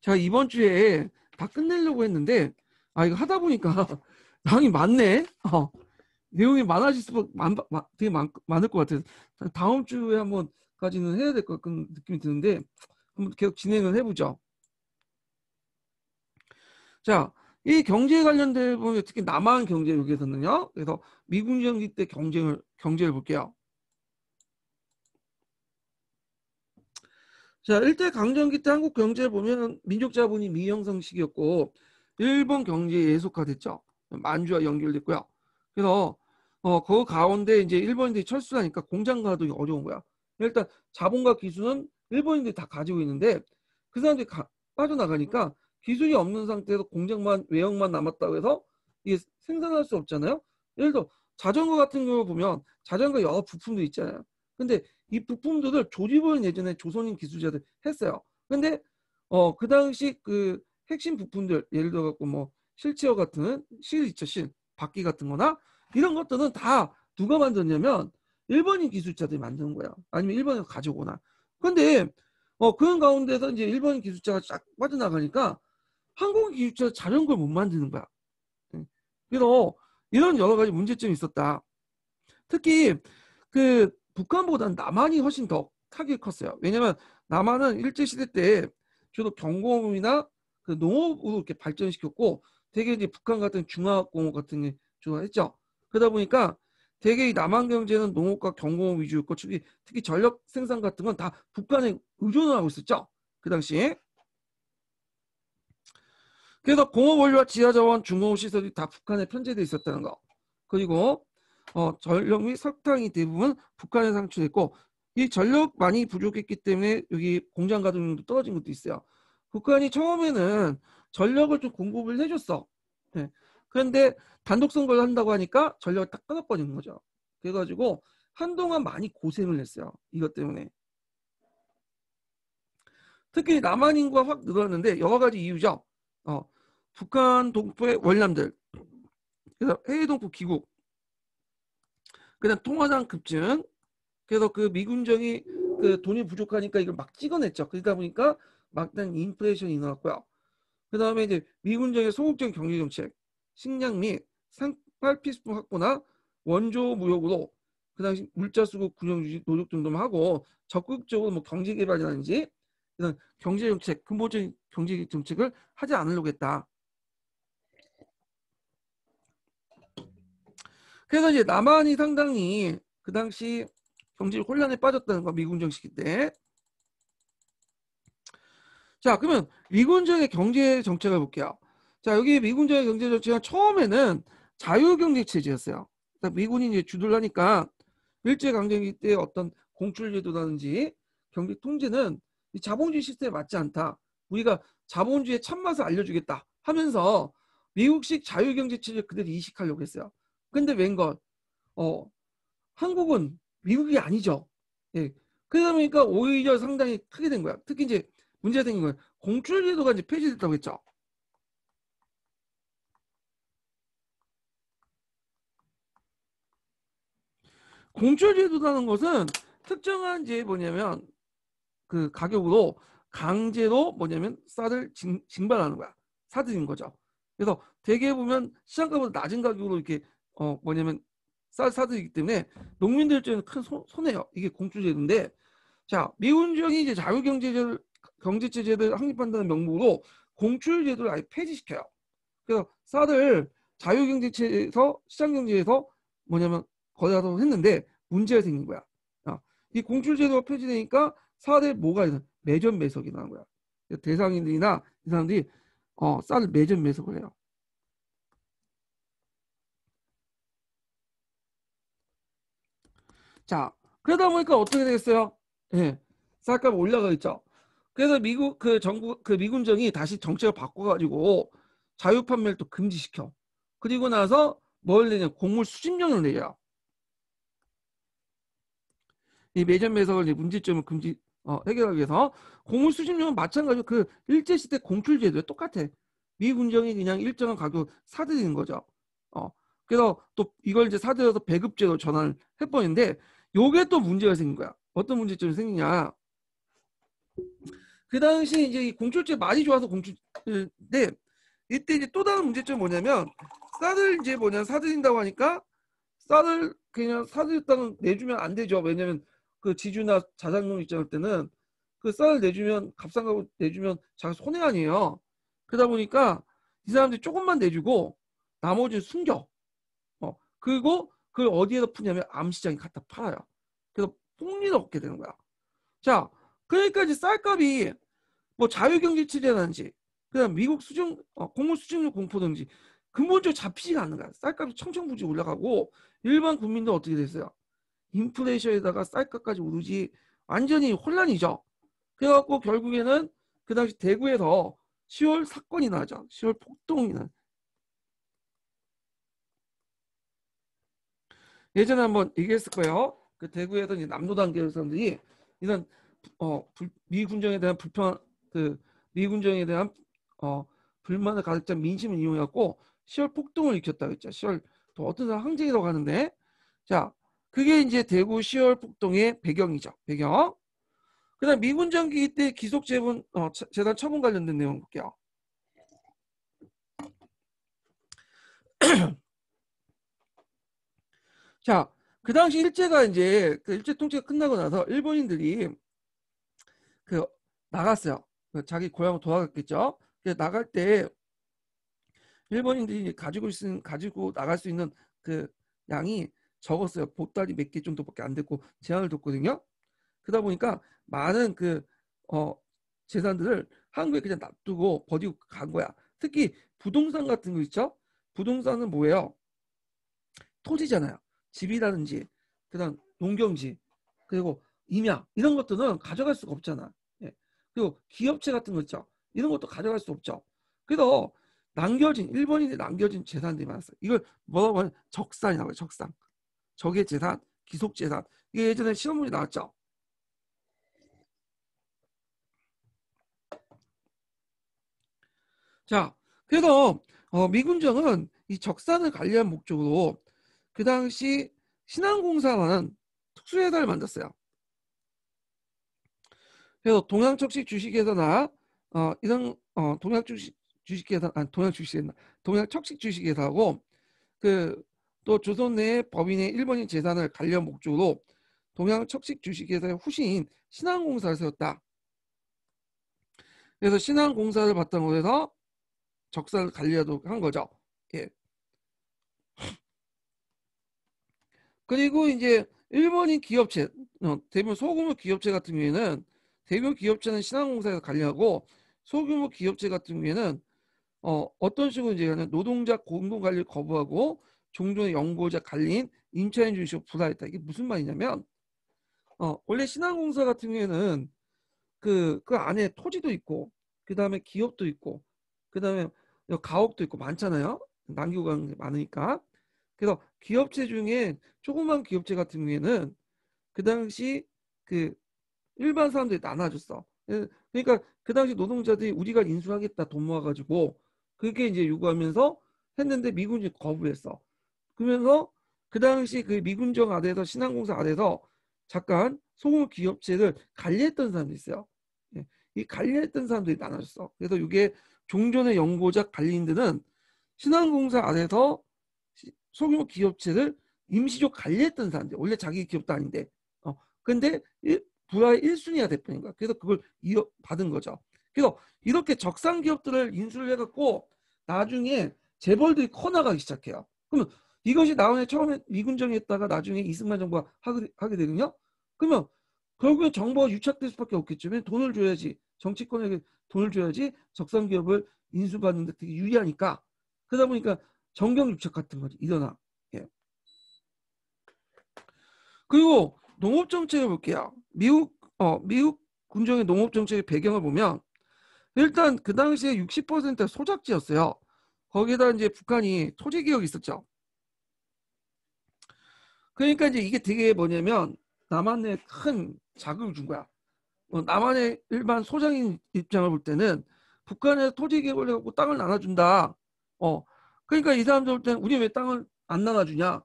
자, 이번 주에 다 끝내려고 했는데 아, 이거 하다 보니까 (laughs) 양이 많네. 어. 내용이 많아질 수밖에 되게 많, 많을 것 같아서 다음 주에 한번까지는 해야 될 것 같은 느낌이 드는데 한번 계속 진행을 해보죠. 자, 이 경제에 관련된 보면 특히 남한 경제 여기에서는요. 그래서 미국 경기 때 경쟁을 경제를 볼게요. 자, 일대 강점기 때 한국 경제를 보면 민족 자본이 미형성 시기였고 일본 경제에 예속화됐죠. 만주와 연결됐고요. 그래서 어, 그 가운데 이제 일본인들이 철수하니까 공장 가도 어려운 거야. 일단 자본과 기술은 일본인들이 다 가지고 있는데 그 사람들이 가, 빠져나가니까 기술이 없는 상태에서 공장만 외형만 남았다고 해서 이게 생산할 수 없잖아요. 예를 들어 자전거 같은 거 보면 자전거 여러 부품도 있잖아요. 근데 이 부품들을 조립을 예전에 조선인 기술자들 했어요. 근데 어 그 당시 그 핵심 부품들 예를 들어 갖고 뭐 실체어 같은 실 있죠 실 바퀴 같은 거나 이런 것들은 다 누가 만들었냐면 일본인 기술자들이 만든 거야. 아니면 일본에서 가져오거나. 근데 어 그런 가운데서 이제 일본인 기술자가 쫙 빠져나가니까 항공 기술자 자전거를 못 만드는 거야. 그래서 이런 여러 가지 문제점이 있었다. 특히 그 북한보다는 남한이 훨씬 더 타격이 컸어요. 왜냐면 하 남한은 일제 시대 때 주로 경공이나 업그 농업으로 이렇게 발전시켰고 대개 이제 북한 같은 중화공업 같은 게 주로 했죠. 그러다 보니까 대개 이 남한 경제는 농업과 경공업 위주였고 특히, 특히 전력 생산 같은 건 다 북한에 의존을 하고 있었죠. 그 당시에. 그래서 공업 원료와 지하 자원, 중공업 시설이 다 북한에 편제돼 있었다는 거. 그리고 어, 전력 및 석탄이 대부분 북한에 상출했고 이 전력 많이 부족했기 때문에 여기 공장 가동률도 떨어진 것도 있어요. 북한이 처음에는 전력을 좀 공급을 해줬어. 네. 그런데 단독 선거를 한다고 하니까 전력을 딱 끊어버린 거죠. 그래가지고 한동안 많이 고생을 했어요. 이것 때문에. 특히 남한 인구가 확 늘었는데 여러 가지 이유죠. 어, 북한 동포의 월남들 그래서 해외 동포 귀국 그다음 통화상 급증 그래서 그 미군정이 그 돈이 부족하니까 이걸 막 찍어냈죠 그러다 보니까 막단 인플레이션이 일어났고요 그 다음에 이제 미군정의 소극적인 경제정책 식량 및 상팔 피수품 확보나 원조 무역으로 그 당시 물자 수급 군용 유지 노력 등등 하고 적극적으로 뭐 경제 개발이라든지 이런 경제 정책 근본적인 경제 정책을 하지 않으려고 했다. 그래서 이제 남한이 상당히 그 당시 경제 혼란에 빠졌다는 거 미군 정시기 때. 자 그러면 미군 정의 경제 정책을 볼게요. 자 여기 미군 정의 경제 정책은 처음에는 자유경제 체제였어요. 그러니까 미군이 이제 주도를 니까 일제 강점기 때 어떤 공출제도라든지 경제 통제는 자본주의 시스템에 맞지 않다. 우리가 자본주의의 참맛을 알려주겠다 하면서 미국식 자유경제 체제 그대로 이식하려고 했어요. 근데 웬걸 어 한국은 미국이 아니죠. 예. 그러다 보니까 오히려 상당히 크게 된 거야. 특히 이제 문제가 된 거예요. 공출제도가 이제 폐지됐다고 했죠. 공출제도라는 것은 특정한 이제 뭐냐면 그 가격으로 강제로 뭐냐면 쌀을 징, 발하는 거야. 사들인 거죠. 그래서 대개 보면 시장가보다 낮은 가격으로 이렇게 어 뭐냐면 쌀 사드이기 때문에 농민들 쪽에는 큰 손, 해요 이게 공주제도인데 자 미군정이 이제 자유경제제를 경제체제를 확립한다는 명목으로 공출제도를 아예 폐지시켜요. 그래서 사드 자유경제체에서 시장경제에서 뭐냐면 거래하도록 했는데 문제가 생긴 거야. 아, 이 공출제도가 폐지되니까 사드 뭐가 있는 매점 매석이 나는 거야. 대상인들이나 이 사람들이 어, 쌀 매점 매석을 해요. 자, 그러다 보니까 어떻게 되겠어요? 예. 네. 쌀값 올라가 있죠. 그래서 미국 그 정부 그 미군정이 다시 정책을 바꿔가지고 자유 판매를 또 금지시켜. 그리고 나서 뭘 내냐 곡물 수집령을 내요. 이 매점 매석을 문제점을 금지 어, 해결하기 위해서 곡물 수집령은 마찬가지로 그 일제 시대 공출 제도에 똑같아. 미군정이 그냥 일정한 가격 사들이는 거죠. 어. 그래서 또 이걸 이제 사들여서 배급제로 전환을 해버리는데 요게 또 문제가 생긴 거야. 어떤 문제점이 생기냐. 그 당시 이제 공출제 많이 좋아서 공출인데 이때 이제 또 다른 문제점이 뭐냐면 쌀을 이제 뭐냐 사들인다고 하니까 쌀을 그냥 사들였다는 내주면 안 되죠. 왜냐면 그 지주나 자작농 입장할 때는 그 쌀을 내주면 값상가고 내주면 자기 손해 아니에요. 그러다 보니까 이 사람들이 조금만 내주고 나머지는 숨겨. 어 그리고 그걸 어디에서 푸냐면 암시장에 갖다 팔아요. 그래서 폭리를 얻게 되는 거야. 자, 그러니까 이제 쌀값이 뭐 자유경제 체제라든지 그다음 미국 수준 어, 공물 수준률 공포든지 근본적으로 잡히지가 않는 거야. 쌀값이 청청부지 올라가고 일반 국민도 어떻게 됐어요? 인플레이션에다가 쌀값까지 오르지 완전히 혼란이죠. 그래갖고 결국에는 그 당시 대구에서 10월 사건이 나죠. 10월 폭동이 나. 예전에 한번 얘기했을 거예요. 그 대구에서 이제 남노단 계열 사람들이 이런 어, 불, 미군정에 대한 불편 그 미군정에 대한 어, 불만을 가득 찬 민심을 이용해갖고 시월 폭동을 일으켰다 고했죠 시월 또 어떤 사람 항쟁이라고 하는데 자 그게 이제 대구 시월 폭동의 배경이죠. 배경. 그다음 미군정기 때 기속 재분 어, 재단 처분 관련된 내용 볼게요. (clears throat) 자, 그 당시 일제가 이제 그 일제 통치가 끝나고 나서 일본인들이 그 나갔어요. 그 자기 고향으로 돌아갔겠죠. 나갈 때 일본인들이 가지고 있는 가지고 나갈 수 있는 그 양이 적었어요. 보따리 몇 개 정도밖에 안 됐고 제한을 뒀거든요. 그러다 보니까 많은 그 어 재산들을 한국에 그냥 놔두고 버리고 간 거야. 특히 부동산 같은 거 있죠. 부동산은 뭐예요? 토지잖아요. 집이라든지 그다음 농경지 그리고 임야 이런 것들은 가져갈 수가 없잖아. 예. 그리고 기업체 같은 거 있죠. 이런 것도 가져갈 수 없죠. 그래서 남겨진 일본인이 남겨진 재산들이 많았어 이걸 뭐라고 하냐 적산이라고 해요. 적상. 적의 재산, 기속 재산. 이게 예전에 실험문이 나왔죠. 자, 그래서 어, 미군정은 이 적산을 관리할 목적으로 그 당시 신한공사라는 특수회사를 만졌어요 그래서 동양척식 주식회사나 어, 이런 어, 동양주식 주식회사 아니 동양주식회사 동양척식 주식회사하고 그 또 조선 내 법인의 일본인 재산을 관련 목적으로 동양척식 주식회사의 후신인 신한공사를 세웠다. 그래서 신한공사를 바탕으로 해서 적사를 관리하도록 한 거죠. 예. 그리고 이제 일본인 기업체, 어, 대규 소규모 기업체 같은 경우에는 대규 기업체는 신한공사에서 관리하고 소규모 기업체 같은 경우에는 어, 어떤 식으로 이제 노동자 공동 관리를 거부하고 종종 연구자 관리인 임차인 중심으로 부과했다. 이게 무슨 말이냐면 어, 원래 신한공사 같은 경우에는 그, 그 안에 토지도 있고 그 다음에 기업도 있고 그 다음에 가옥도 있고 많잖아요. 남기고 가는 게 많으니까 그래서 기업체 중에 조그만 기업체 같은 경우에는 그 당시 그 일반 사람들이 나눠줬어. 예, 그러니까 그 당시 노동자들이 우리가 인수하겠다 돈 모아가지고 그게 이제 요구하면서 했는데 미군이 거부 했어. 그러면서 그 당시 그 미군정 아래에서 신한공사 아래에서 잠깐 소금 기업체를 관리했던 사람도 있어요. 예, 이 관리했던 사람들이 나눠줬어 그래서 이게 종전의 연고작 관리인들은 신한공사 아래서 에 소규모 기업체를 임시로 관리했던 사람들 원래 자기 기업도 아닌데 어 근데 일, 부하의 1순위가 대표인 거야 그래서 그걸 이어 받은 거죠 그래서 이렇게 적상 기업들을 인수를 해갖고 나중에 재벌들이 커 나가기 시작해요 그러면 이것이 나온에 처음에 미군정이 했다가 나중에 이승만 정부가 하게, 하게 되거든요 그러면 결국에 정보가 유착될 수밖에 없겠죠 왜 돈을 줘야지 정치권에게 돈을 줘야지 적상 기업을 인수받는데 되게 유리하니까 그러다 보니까 정경유착 같은 것이 일어나요. 예. 그리고 농업 정책을 볼게요. 미국 어, 미국 군정의 농업 정책의 배경을 보면 일단 그 당시에 60%가 소작지였어요. 거기에다 이제 북한이 토지 개혁이 있었죠. 그러니까 이제 이게 되게 뭐냐면 남한에 큰 자극을 준 거야. 뭐 남한의 일반 소장인 입장을 볼 때는 북한의 토지 개혁을해갖고 땅을 나눠준다. 어 그러니까 이 사람들 볼 때는 우리 왜 땅을 안 나눠주냐?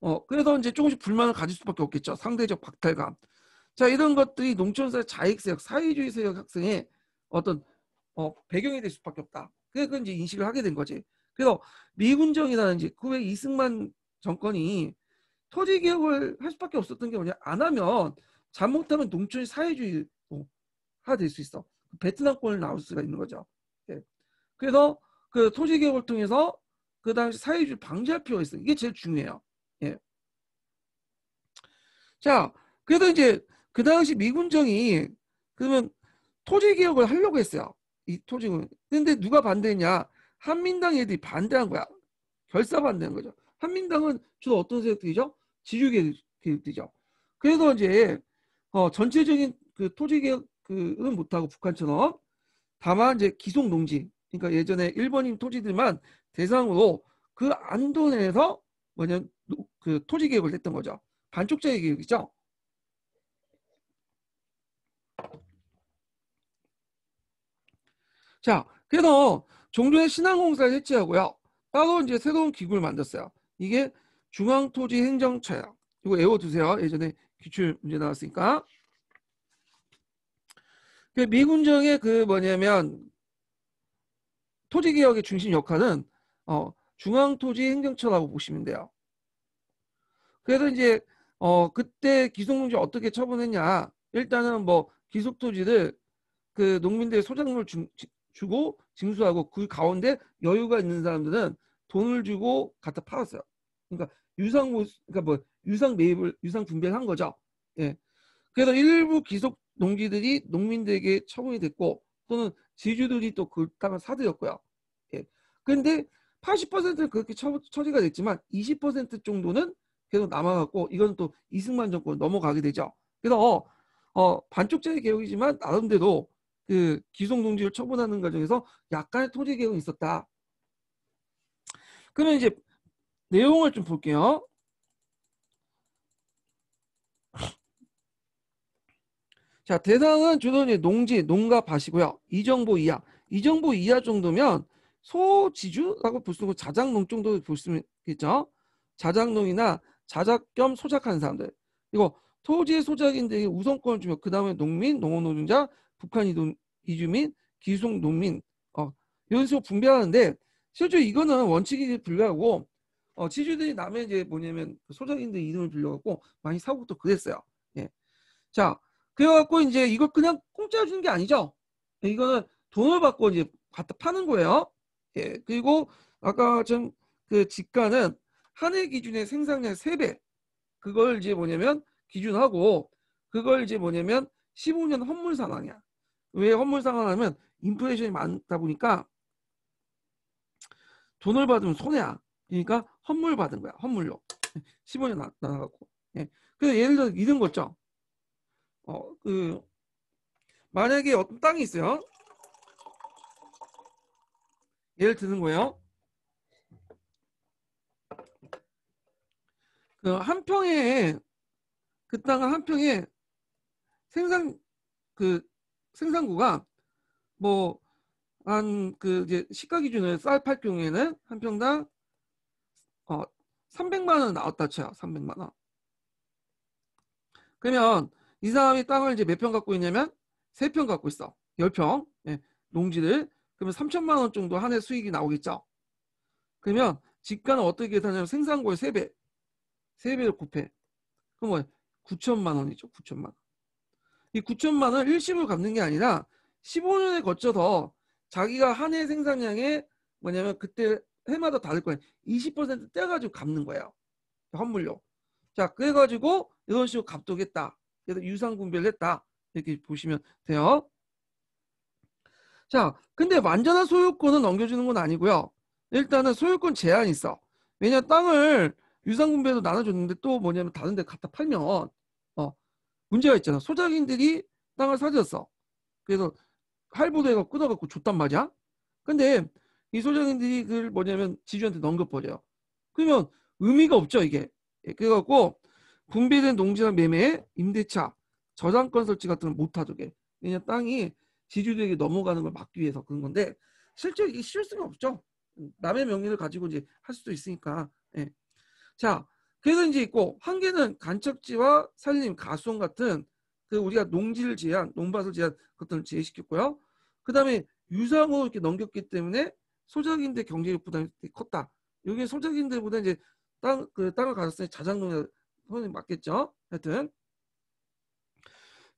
어, 그래서 이제 조금씩 불만을 가질 수밖에 없겠죠. 상대적 박탈감. 자, 이런 것들이 농촌사회 자익세력, 사회주의 세력 학생의 어떤 어, 배경이 될 수밖에 없다. 그래서 이제 인식을 하게 된 거지. 그래서 미군정이라든지 그 후에 이승만 정권이 토지 개혁을 할 수밖에 없었던 게 뭐냐? 안 하면 잘못하면 농촌이 사회주의화될 수 있어. 그 베트남권을 나올 수가 있는 거죠. 예. 그래서 그 토지 개혁을 통해서 그 당시 사회주의 방지할 필요가 있어요. 이게 제일 중요해요. 예. 자, 그래서 이제 그 당시 미군정이 그러면 토지 개혁을 하려고 했어요. 이 토지군. 근데 누가 반대했냐? 한민당 애들이 반대한 거야. 결사 반대한 거죠. 한민당은 주로 어떤 세력들이죠? 지주 계들이죠 그래서 이제 어, 전체적인 그 토지 개혁은 못하고 북한처럼 다만 이제 기속 농지 그러니까 예전에 일본인 토지들만 대상으로 그안동에서 뭐냐 그 토지 개혁을 했던 거죠. 반쪽짜리 개혁이죠. 자, 그래서 종전의 신항공사를 해체하고요. 따로 이제 새로운 기구를 만들었어요. 이게 중앙토지행정처예요. 이거 외워두세요. 예전에 기출 문제 나왔으니까. 그 미군정의 그 뭐냐면 토지개혁의 중심 역할은 어, 중앙토지행정처라고 보시면 돼요. 그래서 이제 어, 그때 기속농지 어떻게 처분했냐? 일단은 뭐 기속토지를 그 농민들의 소작물 주, 주고 징수하고 그 가운데 여유가 있는 사람들은 돈을 주고 갖다 팔았어요. 그러니까 유상 그러니까 뭐 유상 매입을 유상 분배를 한 거죠. 예. 그래서 일부 기속 농지들이 농민들에게 처분이 됐고 또는 지주들이 또 그땅을 사들였고요. 예. 근데 80%는 그렇게 처, 처리가 됐지만 20% 정도는 계속 남아갖고 이건 또 이승만 정권 넘어가게 되죠. 그래서 어, 어, 반쪽짜리 개혁이지만 나름대로 그 기성동지를 처분하는 과정에서 약간의 토지 개혁이 있었다. 그러면 이제 내용을 좀 볼게요. 자 대상은 주로 농지, 농가, 밭이고요. 이정부 이하. 이정부 이하 정도면 소지주라고 볼 수 있고 자작농 정도 볼 수 있겠죠. 자작농이나 자작 겸 소작하는 사람들. 이거 토지의 소작인데 우선권을 주면그 다음에 농민, 농업 노동자, 북한 이동, 이주민, 기숙 농민 어, 이런 식으로 분배하는데 실제 이거는 원칙이 불가하고 어, 지주들이 남의 이제 뭐냐면 그 소작인들 이름을 빌려갖고 많이 사고 또 그랬어요. 예. 자 그래갖고 이제 이걸 그냥 공짜 주는 게 아니죠. 이거는 돈을 받고 이제 갖다 파는 거예요. 예, 그리고 아까 전 그 직가는 한해 기준의 생산량 3배 그걸 이제 뭐냐면 기준하고 그걸 이제 뭐냐면 15년 헌물 상황이야. 왜 헌물 상황하면 인플레이션이 많다 보니까 돈을 받으면 손해야. 그러니까 헌물 받은 거야. 헌물로. 15년 나눠갖고. 예. 그래서 예를 들어 이런 거죠. 어, 그 만약에 어떤 땅이 있어요. 예를 드는 거예요. 그 한 평에 그 땅을 한 평에 생산 그 생산구가 뭐 한그 이제 시가 기준으로 쌀 팔 경우에는 한 평당 어 300만 원 나왔다 쳐요. 300만 원. 그러면 이 사람이 땅을 이제 몇 평 갖고 있냐면 세 평 갖고 있어. 10평. 예, 농지를 그러면 3천만 원 정도 한 해 수익이 나오겠죠. 그러면 직가는 어떻게 계산하냐면 생산고의 3배. 3배를 곱해. 그럼 뭐 9천만 원이죠. 9천만 원. 이 9천만 원을 일심을 갚는 게 아니라 15년에 거쳐서 자기가 한 해 생산량에 뭐냐면 그때 해마다 다를 거예요. 20% 떼가지고 갚는 거예요. 환물료. 자, 그래가지고 이런 식으로 갚도겠다. 그래서 유상분배를 했다. 이렇게 보시면 돼요. 자, 근데 완전한 소유권은 넘겨주는 건 아니고요. 일단은 소유권 제한이 있어. 왜냐 땅을 유상분배로 나눠줬는데 또 뭐냐면 다른 데 갖다 팔면 어 문제가 있잖아. 소작인들이 땅을 사줬어 그래서 할부대가 도 끊어갖고 줬단 말이야. 근데 이소작인들이 그걸 뭐냐면 지주한테 넘겨버려요. 그러면 의미가 없죠 이게. 예, 그래갖고 분배된 농지나 매매, 임대차, 저장권 설치 같은 걸 못하죠 게. 왜냐 땅이 지주들에게 넘어가는 걸 막기 위해서 그런 건데 실제 이 쉬울 수는 없죠. 남의 명예를 가지고 이제 할 수도 있으니까. 예. 자, 그래서 이제 있고 한 개는 간척지와 산림, 가수원 같은 그 우리가 농지를 제한, 농밭을 제한 그것들을 제외시켰고요. 그 다음에 유상으로 이렇게 넘겼기 때문에 소작인들 경제력 부담이 컸다. 여기 소작인들보다 이제 땅, 그 땅을 가졌으니 자작농에 손이 맞겠죠. 하여튼.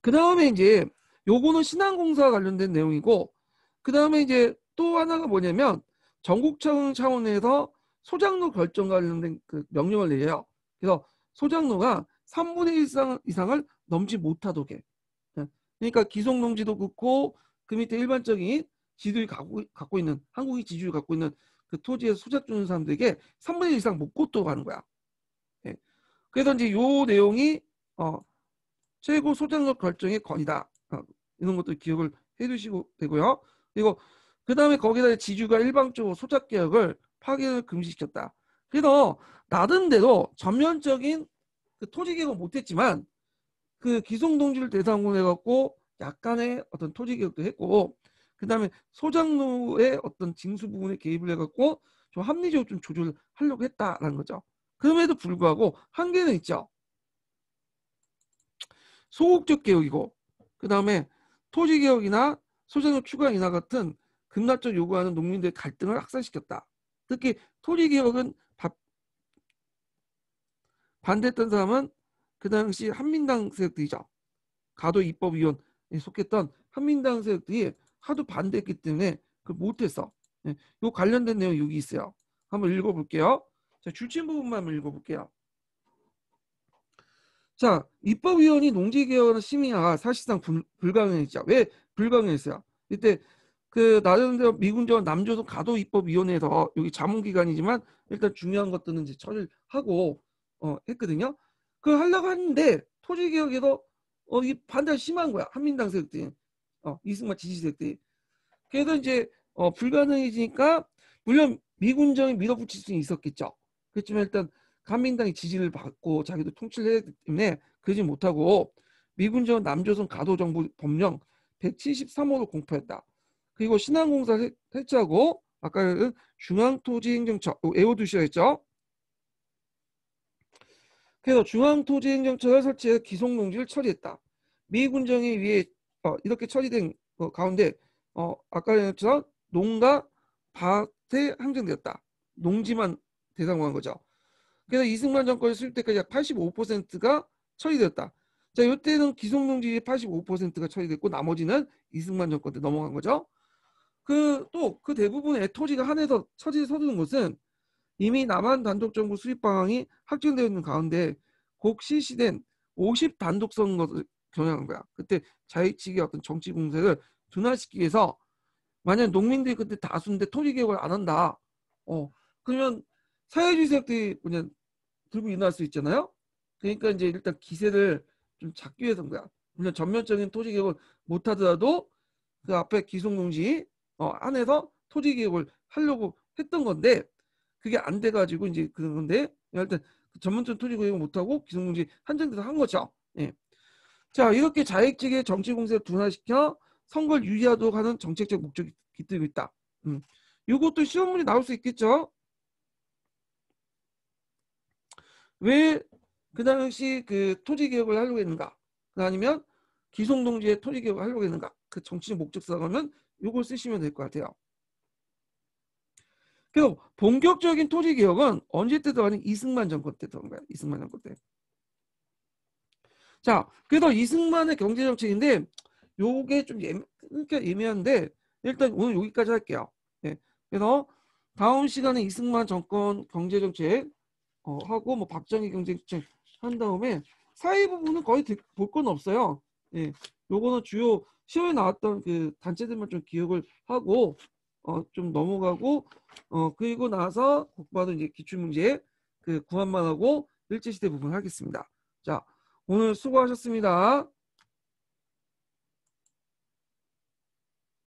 그 다음에 이제 요거는 신한공사 관련된 내용이고 그 다음에 이제 또 하나가 뭐냐면 전국 청원 차원에서 소장로 결정 관련된 그 명령을 내려요. 그래서 소장로가 3분의 1 이상, 이상을 넘지 못하도록 해. 그러니까 기속농지도 그렇고 그 밑에 일반적인 지주를 갖고, 갖고 있는 한국이 지주를 갖고 있는 그 토지에 소작 주는 사람들에게 3분의 1 이상 못 걷도록 하는 거야. 예. 그래서 이제 요 내용이 어, 최고 소장로 결정의 권이다 이런 것도 기억을 해주시고 되고요. 그리고 그 다음에 거기다 지주가 일방적으로 소작 개혁을 파견를 금지시켰다. 그래서 나름대로 전면적인 그 토지 개혁을 못했지만 그 기성동지를 대상으로 해갖고 약간의 어떤 토지 개혁도 했고 그 다음에 소장로의 어떤 징수 부분에 개입을 해갖고 좀 합리적으로 좀 조절을 하려고 했다라는 거죠. 그럼에도 불구하고 한계는 있죠. 소극적 개혁이고 그 다음에 토지개혁이나 소득세 추가 인하 같은 급락적 요구하는 농민들의 갈등을 확산시켰다. 특히 토지개혁은 반대했던 사람은 그 당시 한민당 세력들이죠. 가도 입법위원에 속했던 한민당 세력들이 하도 반대했기 때문에 그 못했어. 이 관련된 내용 여기 있어요. 한번 읽어볼게요. 자, 줄친 부분만 읽어볼게요. 자, 입법위원이 농지개혁을 심의하 사실상 불, 불가능했죠. 왜 불가능했어요? 이때 그 나름대로 미군전 남조선 가도 입법위원회에서 여기 자문기관이지만 일단 중요한 것들은 이제 처리를 하고 어, 했거든요. 그걸 하려고 하는데 토지개혁에서 어, 이 반대가 심한 거야. 한민당 세력들이. 어, 이승만 지지 세력들이. 그래서 이제 어, 불가능해지니까 물론 미군정이 밀어붙일 수는 있었겠죠. 그렇지만 일단 한민당이 지지를 받고 자기도 통치를 해야 되기 때문에 그러지 못하고 미군전 남조선 가도정부 법령 173호를 공포했다. 그리고 신항공사를 해체하고 아까 그 중앙토지행정처 어, 에어두시라 했죠. 그래서 중앙토지행정처를 설치해 기속농지를 처리했다. 미군정에 의해 어, 이렇게 처리된 어, 가운데 어, 아까 얘기했죠. 농가 밭에 한정되었다. 농지만 대상으로 한 거죠. 그래서 이승만 정권이 수립 때까지 약 85%가 처리되었다. 자, 이때는 기성농지의 85%가 처리됐고 나머지는 이승만 정권 때 넘어간 거죠. 그 또그 그 대부분 에토지가 한해서 처지에 서두는 것은 이미 남한 단독 정부 수립 방향이 확정되어 있는 가운데 곡 실시된 50 단독 선거를 경영한 거야. 그때 자유측의 어떤 정치 공세를 둔화시키기 위해서 만약 농민들이 그때 다수인데 토지 개혁을 안 한다. 어 그러면 사회주의 세력들이 그냥 들고 일어날 수 있잖아요. 그러니까 이제 일단 기세를 좀 잡기 위해서인 거야. 물론 전면적인 토지 개혁을 못 하더라도 그 앞에 기성농시 어, 안에서 토지 개혁을 하려고 했던 건데 그게 안 돼가지고 이제 그런 건데 하여튼 그 전면적 토지 개혁을 못 하고 기성농시 한정돼서 한 거죠. 예. 자 이렇게 자익직의 정치 공세를 둔화시켜 선거를 유지하도록 하는 정책적 목적이 깃들고 있다. 음. 이것도 시험문이 나올 수 있겠죠. 왜그 당시 그 토지개혁을 하려고 했는가? 그러니까 아니면 기성동지의 토지개혁을 하려고 했는가? 그 정치적 목적상 하면 이걸 쓰시면 될 것 같아요. 그리고 본격적인 토지개혁은 언제 때도 아닌 이승만 정권 때 들어온 거야. 이승만 정권 때. 자, 그래서 이승만의 경제정책인데 요게 좀 예매, 그러니까 예매한데 일단 오늘 여기까지 할게요. 네. 그래서 다음 시간에 이승만 정권 경제정책 어, 하고 뭐 박정희 경제 추천 한 다음에 사회 부분은 거의 볼 건 없어요. 예. 요거는 주요 시0월에 나왔던 그 단체들만 좀 기억을 하고 어, 좀 넘어가고 어, 그리고 나서 국바도 이제 기출문제 그 구한만 하고 일제시대 부분 하겠습니다. 자, 오늘 수고하셨습니다.